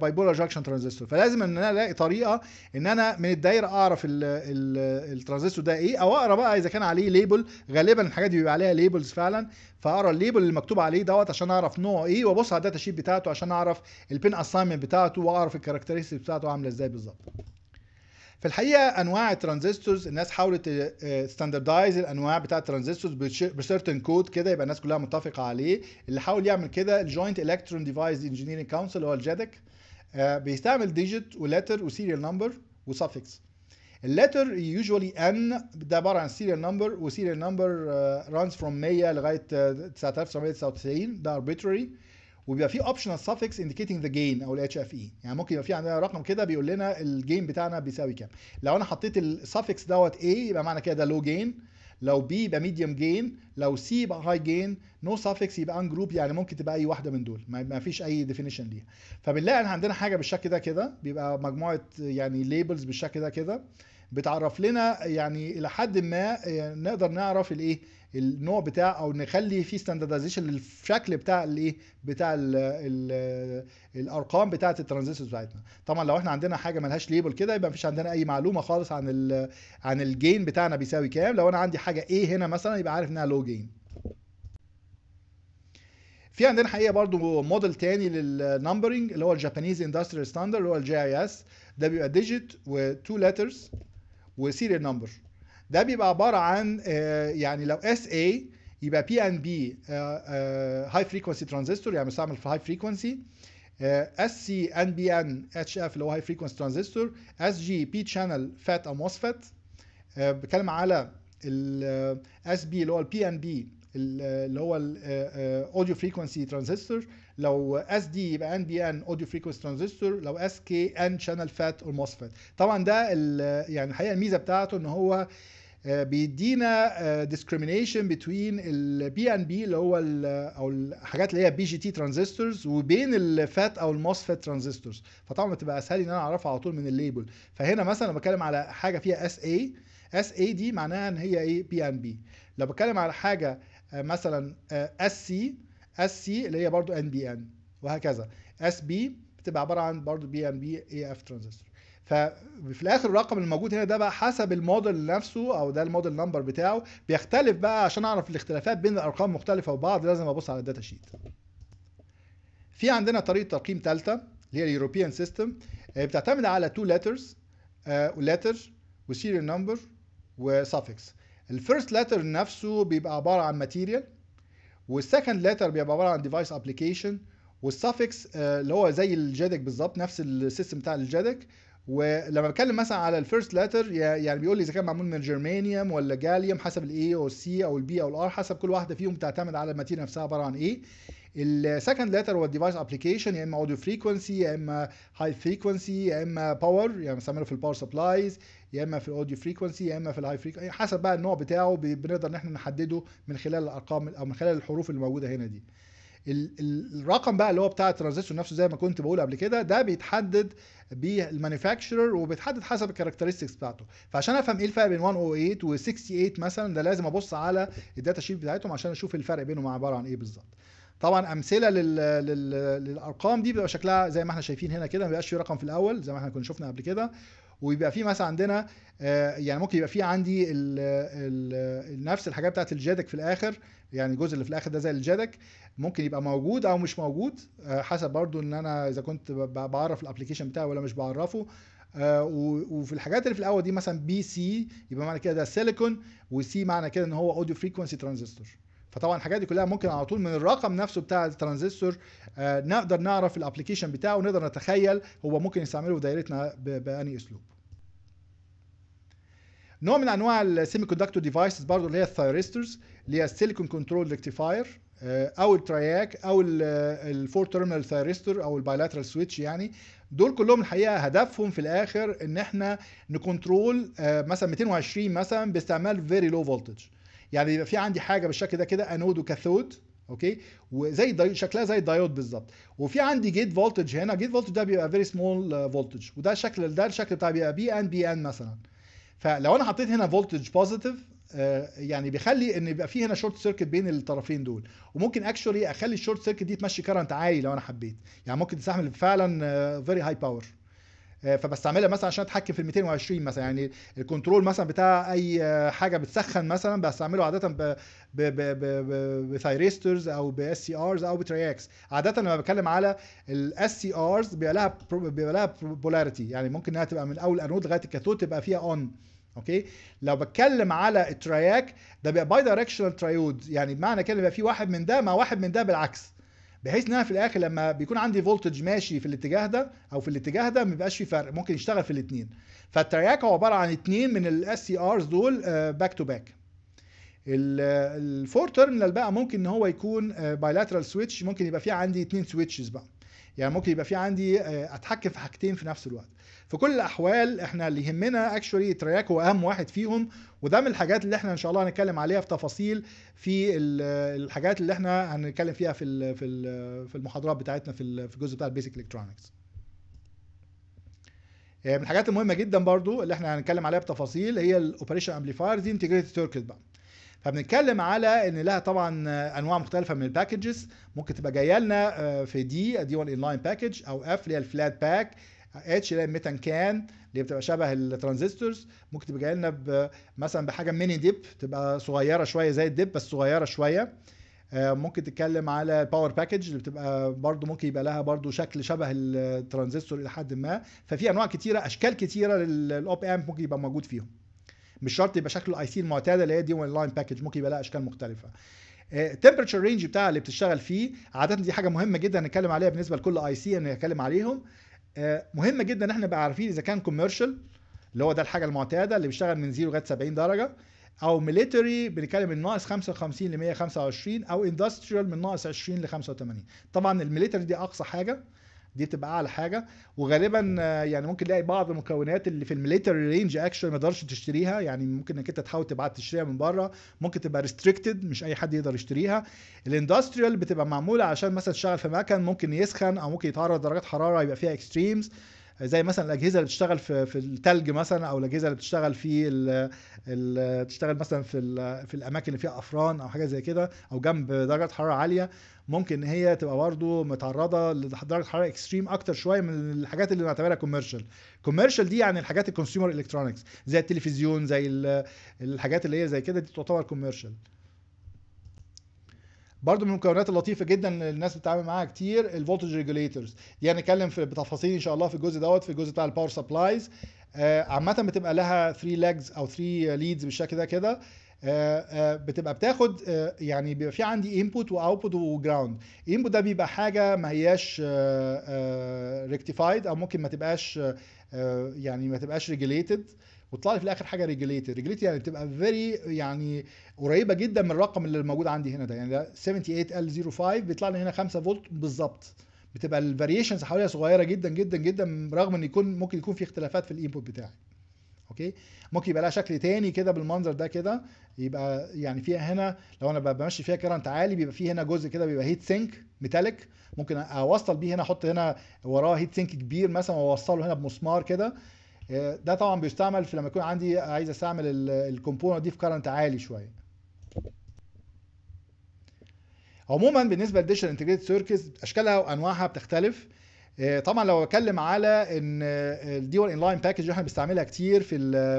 بايبولار جاكشن ترانزستور فلازم ان انا الاقي طريقه ان انا من الدايره اعرف الترانزستور ده ايه او اقرا بقى اذا كان عليه ليبل غالبا الحاجات دي بيبقى عليها ليبلز فعلا فاقرا الليبل اللي مكتوب عليه دوت عشان اعرف نوعه ايه وابص على الداتا شيت بتاعته عشان اعرف البين اساينمنت بتاعته واعرف الكاركترستيك بتاعته عامله ازاي بالظبط في الحقيقه انواع الترانزستورز الناس حاولت ستاندردايز آه، الانواع بتاعه الترانزستورز بسيرتن كود كده يبقى الناس كلها متفقه عليه اللي حاول يعمل كده الجوينت الكترون ديفايس انجينيرنج كونسل اللي هو الجادك آه، بيستعمل ديجيت ولتر وسيريال نمبر وسفكس اللتر يوجوالي ان ده عباره عن سيريال نمبر وسيريال نمبر رانز فروم 100 لغايه 9999 آه، ده arbitrary وبيبقى فيه اوبشنال سافكس انديكيتنج ذا جين او الاتش اف اي e. يعني ممكن يبقى في عندنا رقم كده بيقول لنا الجين بتاعنا بيساوي كام لو انا حطيت السافكس دوت اي يبقى معنى كده ده لو جين لو بي يبقى ميديوم جين لو سي يبقى هاي جين نو سافكس يبقى ان جروب يعني ممكن تبقى اي واحده من دول ما فيش اي ديفينيشن ليها فبنلاقي ان عندنا حاجه بالشكل ده كده بيبقى مجموعه يعني ليبلز بالشكل ده كده بتعرف لنا يعني الى حد ما آه، نقدر نعرف الايه النوع بتاع او نخلي فيه ستاندرزيشن للشكل بتاع الايه بتاع الـ الـ الارقام بتاعه الترانزستورز بتاعتنا طبعا لو احنا عندنا حاجه ملهاش ليبل كده يبقى مفيش عندنا اي معلومه خالص عن الـ عن الجين بتاعنا بيساوي كام لو انا عندي حاجه ايه هنا مثلا يبقى عارف انها لو جين في عندنا حقيقه برضو موديل تاني للنمبرنج اللي هو الجابانيز اندستريال ستاندرد اللي هو الجي اي اس ده بيبقى ديجيت وتو لترز وسيريال نمبر ده بيبقى عباره عن آه، يعني لو اس اي يبقى بي ان بي هاي فريكونسي ترانزستور يعني مستعمل في هاي فريكونسي اس سي ان بي ان اتش اف اللي هو هاي فريكونسي ترانزستور اس جي بي شانل فات او موسفت بتكلم على الاس آه، بي اللي هو البي ان بي اللي هو الاوديو فريكونسي ترانزستور لو اس دي يبقى ان بي ان اوديو فريكونسي ترانزستور لو اس كي ان شانل فات او موسفت طبعا ده يعني الحقيقه الميزه بتاعته ان هو آه، بيدينا ديسكريميشن بين البي ان بي اللي هو الـ او الحاجات اللي هي بي جي تي ترانزستورز وبين الفات او الموسفيت ترانزستورز فطبعا بتبقى اسهل ان انا اعرفها على طول من الليبل فهنا مثلا لما بتكلم على حاجه فيها اس اي اس اي دي معناها ان هي ايه بي ان بي لو بتكلم على حاجه آه، مثلا اس سي اس سي اللي هي برضو ان بي ان وهكذا اس بي بتبقى عباره عن برضو بي ان بي اي اف ترانزستور ففي الاخر الرقم الموجود هنا ده بقى حسب الموديل نفسه او ده الموديل نمبر بتاعه بيختلف بقى عشان اعرف الاختلافات بين الارقام مختلفه وبعض لازم ابص على الداتا شيت في عندنا طريقه ترقيم ثالثه اللي هي اليوروبيان آه، سيستم بتعتمد على تو ليترز ولتر وسيريال نمبر وسافكس الفيرست لتر نفسه بيبقى عباره عن ماتيريال والسكند لتر بيبقى عباره عن ديفايس ابلكيشن والسافكس اللي هو زي الجادك بالظبط نفس السيستم بتاع الجادك ولما بتكلم مثلا على الفيرست لتر يعني بيقول لي اذا كان معمول من جرمانيوم ولا جاليوم حسب الاي او السي او البي او الار حسب كل واحده فيهم بتعتمد على الماتيريال نفسها عباره عن ايه السكند لتر هو الديفايس ابلكيشن يا اما اوديو فريكونسي يا اما هاي فريكونسي يا اما باور يعني بنستعمله في الباور سبلايز يا اما في الاوديو فريكونسي يا اما في الهاي فريكونسي حسب بقى النوع بتاعه بنقدر ان احنا نحدده من خلال الارقام او من خلال الحروف اللي موجوده هنا دي الرقم بقى اللي هو بتاع الترانزستور نفسه زي ما كنت بقول قبل كده ده بيتحدد بالمانيفاكتشرر وبيتحدد حسب الكاركترستكس بتاعته فعشان افهم ايه الفرق بين 108 ايه و68 مثلا ده لازم ابص على الداتا شيت بتاعتهم عشان اشوف الفرق بينهم عباره عن ايه بالظبط طبعا امثله للـ للـ للارقام دي بيبقى شكلها زي ما احنا شايفين هنا كده ما بيبقاش في رقم في الاول زي ما احنا كنا شفنا قبل كده ويبقى في مثلا عندنا آه، يعني ممكن يبقى في عندي الـ الـ نفس الحاجات بتاعت الجادك في الاخر يعني الجزء اللي في الاخر ده زي الجدك ممكن يبقى موجود او مش موجود آه، حسب برضو ان انا اذا كنت بعرف الابلكيشن بتاعي ولا مش بعرفه آه، وفي الحاجات اللي في الاول دي مثلا بي سي يبقى معنى كده ده سيليكون وسي معنى كده ان هو اوديو فريكونسي ترانزستور فطبعا الحاجات دي كلها ممكن على طول من الرقم نفسه بتاع الترانزستور آه، نقدر نعرف الابلكيشن بتاعه ونقدر نتخيل هو ممكن يستعمله في دايرتنا بأني اسلوب نوع من انواع السيمي كوندكتور ديفايسز برضه اللي هي الثايرسترز اللي هي السيليكون كنترول ريكتيفاير او الترياك او الفور تيرمينال ثايرستور او البايلاترال سويتش يعني دول كلهم الحقيقه هدفهم في الاخر ان احنا نكنترول آه، مثلا 220 مثلا باستعمال فيري لو فولتج يعني يبقى في عندي حاجه بالشكل ده كده انود وكاثود اوكي وزي شكلها زي الدايود بالظبط وفي عندي جيت فولتج هنا جيت فولتج ده بيبقى فيري سمول فولتج وده شكل ده الشكل بتاع بيبقى بي ان بي ان مثلا فلو انا حطيت هنا فولتج بوزيتيف آه، يعني بيخلي ان يبقى في هنا شورت سيركت بين الطرفين دول وممكن اكشولي اخلي الشورت سيركت دي تمشي كرنت عالي لو انا حبيت يعني ممكن تستعمل فعلا فيري هاي باور فبستعملها مثلا عشان اتحكم في ال 220 مثلا يعني الكنترول مثلا بتاع اي آه، حاجه بتسخن مثلا بستعمله عاده بثايريسترز او باس سي ارز او بترياكس عاده لما بتكلم على الاس سي ارز بيبقى لها بيبقى لها بولاريتي يعني ممكن انها تبقى من اول انود لغايه الكاثود تبقى فيها اون اوكي لو بتكلم على الترياك ده بيبقى باي دايركشنال ترايود يعني بمعنى كده بيبقى في واحد من ده مع واحد من ده بالعكس بحيث ان انا في الاخر لما بيكون عندي فولتج ماشي في الاتجاه ده او في الاتجاه ده ما بيبقاش في فرق ممكن يشتغل في الاثنين فالتراياك هو عباره عن اثنين من الاس سي ارز دول باك تو باك الفور تيرمينال بقى ممكن ان هو يكون بايلاترال آه، سويتش ممكن يبقى فيه عندي اثنين سويتشز بقى يعني ممكن يبقى في عندي آه، اتحكم في حاجتين في نفس الوقت في كل الاحوال احنا اللي يهمنا اكشولي تراك هو اهم واحد فيهم وده من الحاجات اللي احنا ان شاء الله هنتكلم عليها في تفاصيل في الحاجات اللي احنا هنتكلم فيها في في في المحاضرات بتاعتنا في الجزء بتاع البيسك الكترونكس آه، من الحاجات المهمه جدا برضو اللي احنا هنتكلم عليها بتفاصيل هي الاوبريشن امبليفاير دي انتجريتد سيركت بقى فبنتكلم على ان لها طبعا انواع مختلفه من الباكجز ممكن تبقى جايه لنا آه، في دي دي 1 ان لاين باكج او اف اللي هي الفلات باك اتش اللي هي الميتان كان اللي بتبقى شبه الترانزستورز ممكن تبقى جايه لنا مثلا بحاجه ميني ديب تبقى صغيره شويه زي الديب بس صغيره شويه آه، ممكن تتكلم على الباور باكج اللي بتبقى برضو ممكن يبقى لها برضو شكل شبه الترانزستور الى حد ما ففي انواع كتيره اشكال كتيره للاوب امب ممكن يبقى موجود فيهم مش شرط يبقى شكله الاي سي المعتاده اللي هي دي وان لاين باكج ممكن يبقى لها اشكال مختلفه التمبرتشر آه، رينج بتاع اللي بتشتغل فيه عاده دي حاجه مهمه جدا نتكلم عليها بالنسبه لكل اي سي انا نتكلم عليهم آه، مهمه جدا ان احنا نبقى عارفين اذا كان كوميرشال اللي هو ده الحاجه المعتاده اللي بيشتغل من 0 لغايه 70 درجه او ميليتري بنتكلم من ناقص 55 ل 125 او اندستريال من ناقص 20 ل 85 طبعا الميليتري دي اقصى حاجه دي بتبقى اعلى حاجه وغالبا يعني ممكن تلاقي بعض المكونات اللي في الميليتري رينج اكشن ما تقدرش تشتريها يعني ممكن انك انت تحاول تبعت تشتريها من بره ممكن تبقى ريستريكتد مش اي حد يقدر يشتريها الاندستريال بتبقى معموله عشان مثلا تشتغل في مكان ممكن يسخن او ممكن يتعرض لدرجات حراره يبقى فيها اكستريمز زي مثلا الاجهزه اللي بتشتغل في في الثلج مثلا او الاجهزه اللي بتشتغل في ال ال بتشتغل مثلا في في الاماكن اللي فيها افران او حاجه زي كده او جنب درجه حراره عاليه ممكن ان هي تبقى برضه متعرضه لدرجه حراره اكستريم اكتر شويه من الحاجات اللي بنعتبرها كوميرشال كوميرشال دي يعني الحاجات الكونسيومر الكترونكس زي التلفزيون زي الحاجات اللي هي زي كده دي تعتبر كوميرشال برضو من المكونات اللطيفه جدا اللي الناس بتتعامل معاها كتير الفولتج ريجوليتورز دي هنتكلم يعني في بتفاصيل ان شاء الله في الجزء دوت في الجزء بتاع الباور آه، سبلايز عامه بتبقى لها 3 ليجز او 3 ليدز بالشكل ده كده آه، آه، بتبقى بتاخد يعني بيبقى في عندي انبوت واوتبوت وجراوند الانبوت ده بيبقى حاجه ما هياش ريكتيفايد او ممكن ما تبقاش يعني ما تبقاش ريجليتد وطلع لي في الاخر حاجه ريجوليتد ريجوليتد يعني بتبقى فيري يعني قريبه جدا من الرقم اللي موجود عندي هنا ده يعني ده 78L05 بيطلع لي هنا 5 فولت بالظبط بتبقى الفاريشنز حواليها صغيره جدا جدا جدا رغم ان يكون ممكن يكون في اختلافات في الانبوت بتاعي اوكي ممكن يبقى لها شكل تاني كده بالمنظر ده كده يبقى يعني فيها هنا لو انا بمشي فيها كرنت عالي بيبقى فيه هنا جزء كده بيبقى هيت سينك ميتاليك ممكن اوصل بيه هنا احط هنا وراه هيت سينك كبير مثلا واوصله هنا بمسمار كده آه، ده طبعا بيستعمل في لما يكون عندي عايز استعمل الكومبوننت دي في كرنت عالي شويه عموما بالنسبه للديجيتال انتجريتد سيركتس اشكالها وانواعها بتختلف آه، طبعا لو بتكلم على ان الديوال ان لاين باكج احنا بنستعملها كتير في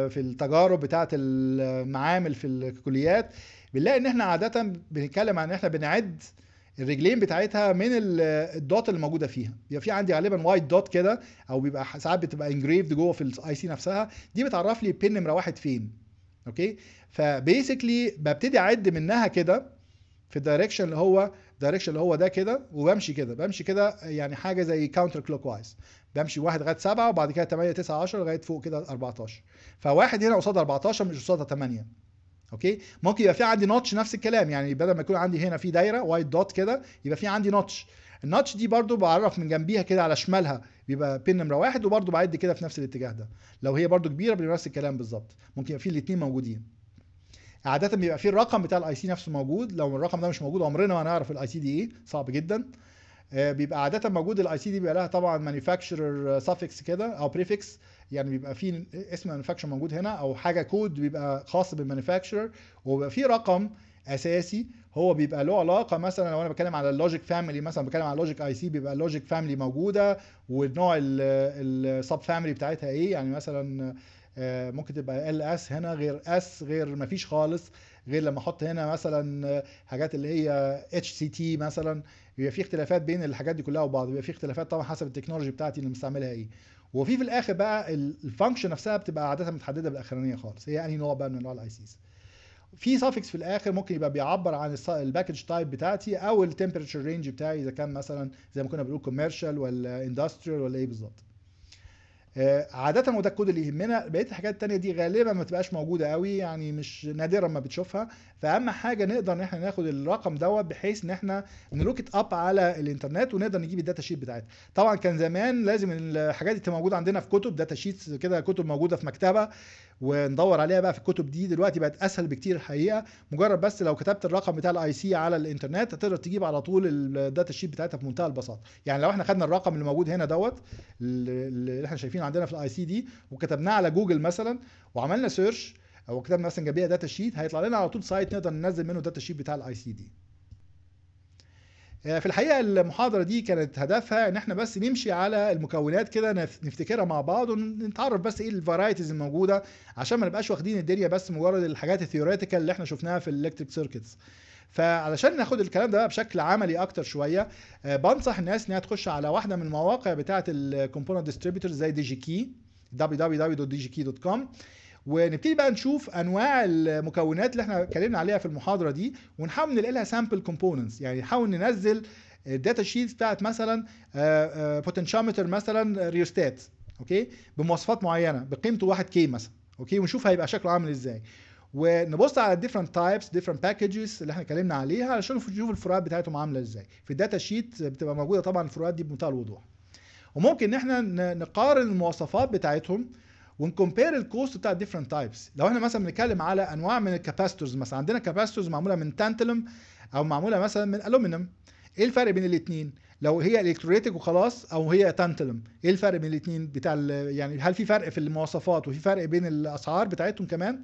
في التجارب بتاعه المعامل آه، في الكليات بنلاقي ان احنا عاده بنتكلم عن ان احنا بنعد الرجلين بتاعتها من الدوت اللي موجوده فيها بيبقى يعني في عندي غالبا وايت دوت كده او بيبقى ساعات بتبقى انجريفد جوه في الاي سي نفسها دي بتعرف لي البن واحد فين اوكي فبيسكلي ببتدي اعد منها كده في الدايركشن اللي هو الدايركشن اللي هو ده كده وبمشي كده بمشي كده يعني حاجه زي كاونتر كلوك وايز بمشي واحد لغايه سبعه وبعد كده 8 9 10 لغايه فوق كده 14 فواحد هنا قصاد 14 مش قصادها 8 اوكي ممكن يبقى في عندي نوتش نفس الكلام يعني بدل ما يكون عندي هنا في دايره وايت دوت كده يبقى في عندي نوتش النوتش دي برضو بعرف من جنبيها كده على شمالها بيبقى بين نمره واحد وبرضو بعد كده في نفس الاتجاه ده لو هي برضو كبيره بيبقى نفس الكلام بالظبط ممكن يبقى في الاثنين موجودين عاده بيبقى في الرقم بتاع الاي سي نفسه موجود لو الرقم ده مش موجود عمرنا ما هنعرف الاي سي دي ايه صعب جدا آه، بيبقى عاده موجود الاي سي دي بيبقى لها طبعا مانيفاكتشرر سافكس كده او بريفكس يعني بيبقى في اسم المانيفاكتشر موجود هنا او حاجه كود بيبقى خاص بالمانيفاكتشر وبيبقى في رقم اساسي هو بيبقى له علاقه مثلا لو انا بتكلم على اللوجيك فاميلي مثلا بتكلم على اللوجيك اي سي بيبقى اللوجيك فاميلي موجوده والنوع السب فاميلي بتاعتها ايه يعني مثلا آه، ممكن تبقى ال اس هنا غير اس غير ما فيش خالص غير لما احط هنا مثلا حاجات اللي هي اتش سي تي مثلا بيبقى في اختلافات بين الحاجات دي كلها وبعض بيبقى في اختلافات طبعا حسب التكنولوجي بتاعتي اللي مستعملها ايه وفي في الاخر بقى الفانكشن نفسها بتبقى عاده متحدده بالاخرانيه خالص هي انهي نوع بقى من انواع الاي سيز في سافكس في الاخر ممكن يبقى بيعبر عن الباكج تايب بتاعتي او التمبرتشر رينج بتاعي اذا كان مثلا زي ما كنا بنقول كوميرشال ولا اندستريال ولا ايه بالظبط آه، عاده وده الكود اللي يهمنا بقيه الحاجات التانية دي غالبا ما تبقاش موجوده قوي يعني مش نادرا ما بتشوفها فاهم حاجه نقدر ان احنا ناخد الرقم دوت بحيث ان احنا نلوكت اب على الانترنت ونقدر نجيب الداتا شيت بتاعتها طبعا كان زمان لازم الحاجات دي تبقى موجوده عندنا في كتب داتا شيتس كده كتب موجوده في مكتبه وندور عليها بقى في الكتب دي دلوقتي بقت اسهل بكتير الحقيقه مجرد بس لو كتبت الرقم بتاع الاي سي على الانترنت هتقدر تجيب على طول الداتا شيت بتاعتها بمنتهى البساطه يعني لو احنا خدنا الرقم اللي موجود هنا دوت اللي احنا شايفينه عندنا في الاي سي دي وكتبناه على جوجل مثلا وعملنا سيرش او كتبنا مثلا جنبيها داتا شيت هيطلع لنا على طول سايت نقدر ننزل منه الداتا شيت بتاع الاي سي دي آه، في الحقيقه المحاضره دي كانت هدفها ان احنا بس نمشي على المكونات كده نفتكرها مع بعض ونتعرف بس ايه الفرايتيز الموجوده عشان ما نبقاش واخدين الدنيا بس مجرد الحاجات الثيوريتيكال اللي احنا شفناها في الالكتريك سيركتس فعلشان ناخد الكلام ده بشكل عملي اكتر شويه آه، بنصح الناس انها تخش على واحده من المواقع بتاعه الكومبوننت ديستريبيوتورز زي دي جي كي www.dgkey.com ونبتدي بقى نشوف انواع المكونات اللي احنا اتكلمنا عليها في المحاضره دي ونحاول نلاقي لها سامبل كومبوننتس يعني نحاول ننزل الداتا شيتس بتاعت مثلا بوتنشيومتر آه، آه، مثلا ريوستات اوكي بمواصفات معينه بقيمته 1 كي مثلا اوكي ونشوف هيبقى شكله عامل ازاي ونبص على الديفرنت تايبس ديفرنت باكجز اللي احنا اتكلمنا عليها علشان نشوف الفروقات بتاعتهم عامله ازاي في الداتا شيت بتبقى موجوده طبعا الفروقات دي بمنتهى الوضوح وممكن ان احنا نقارن المواصفات بتاعتهم ونكمبير الكوست بتاع الديفرنت تايبس لو احنا مثلا بنتكلم على انواع من الكاباستورز مثلا عندنا كاباستورز معموله من تانتلم او معموله مثلا من الومنيوم ايه الفرق بين الاثنين لو هي الكتروليتيك وخلاص او هي تانتلم ايه الفرق بين الاثنين بتاع يعني هل في فرق في المواصفات وفي فرق بين الاسعار بتاعتهم كمان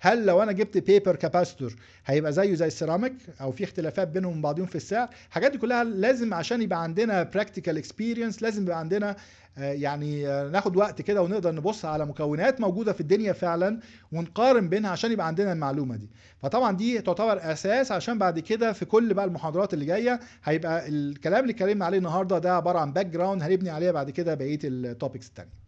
هل لو انا جبت بيبر كاباستور هيبقى زيه زي السيراميك او في اختلافات بينهم وبين بعضهم في السعر الحاجات دي كلها لازم عشان يبقى عندنا براكتيكال اكسبيرينس لازم يبقى عندنا آه، يعني آه، ناخد وقت كده ونقدر نبص على مكونات موجوده في الدنيا فعلا ونقارن بينها عشان يبقى عندنا المعلومه دي فطبعا دي تعتبر اساس عشان بعد كده في كل بقى المحاضرات اللي جايه هيبقى الكلام اللي اتكلمنا عليه النهارده ده عباره عن باك جراوند هنبني عليه بعد كده بقيه التوبكس الثانيه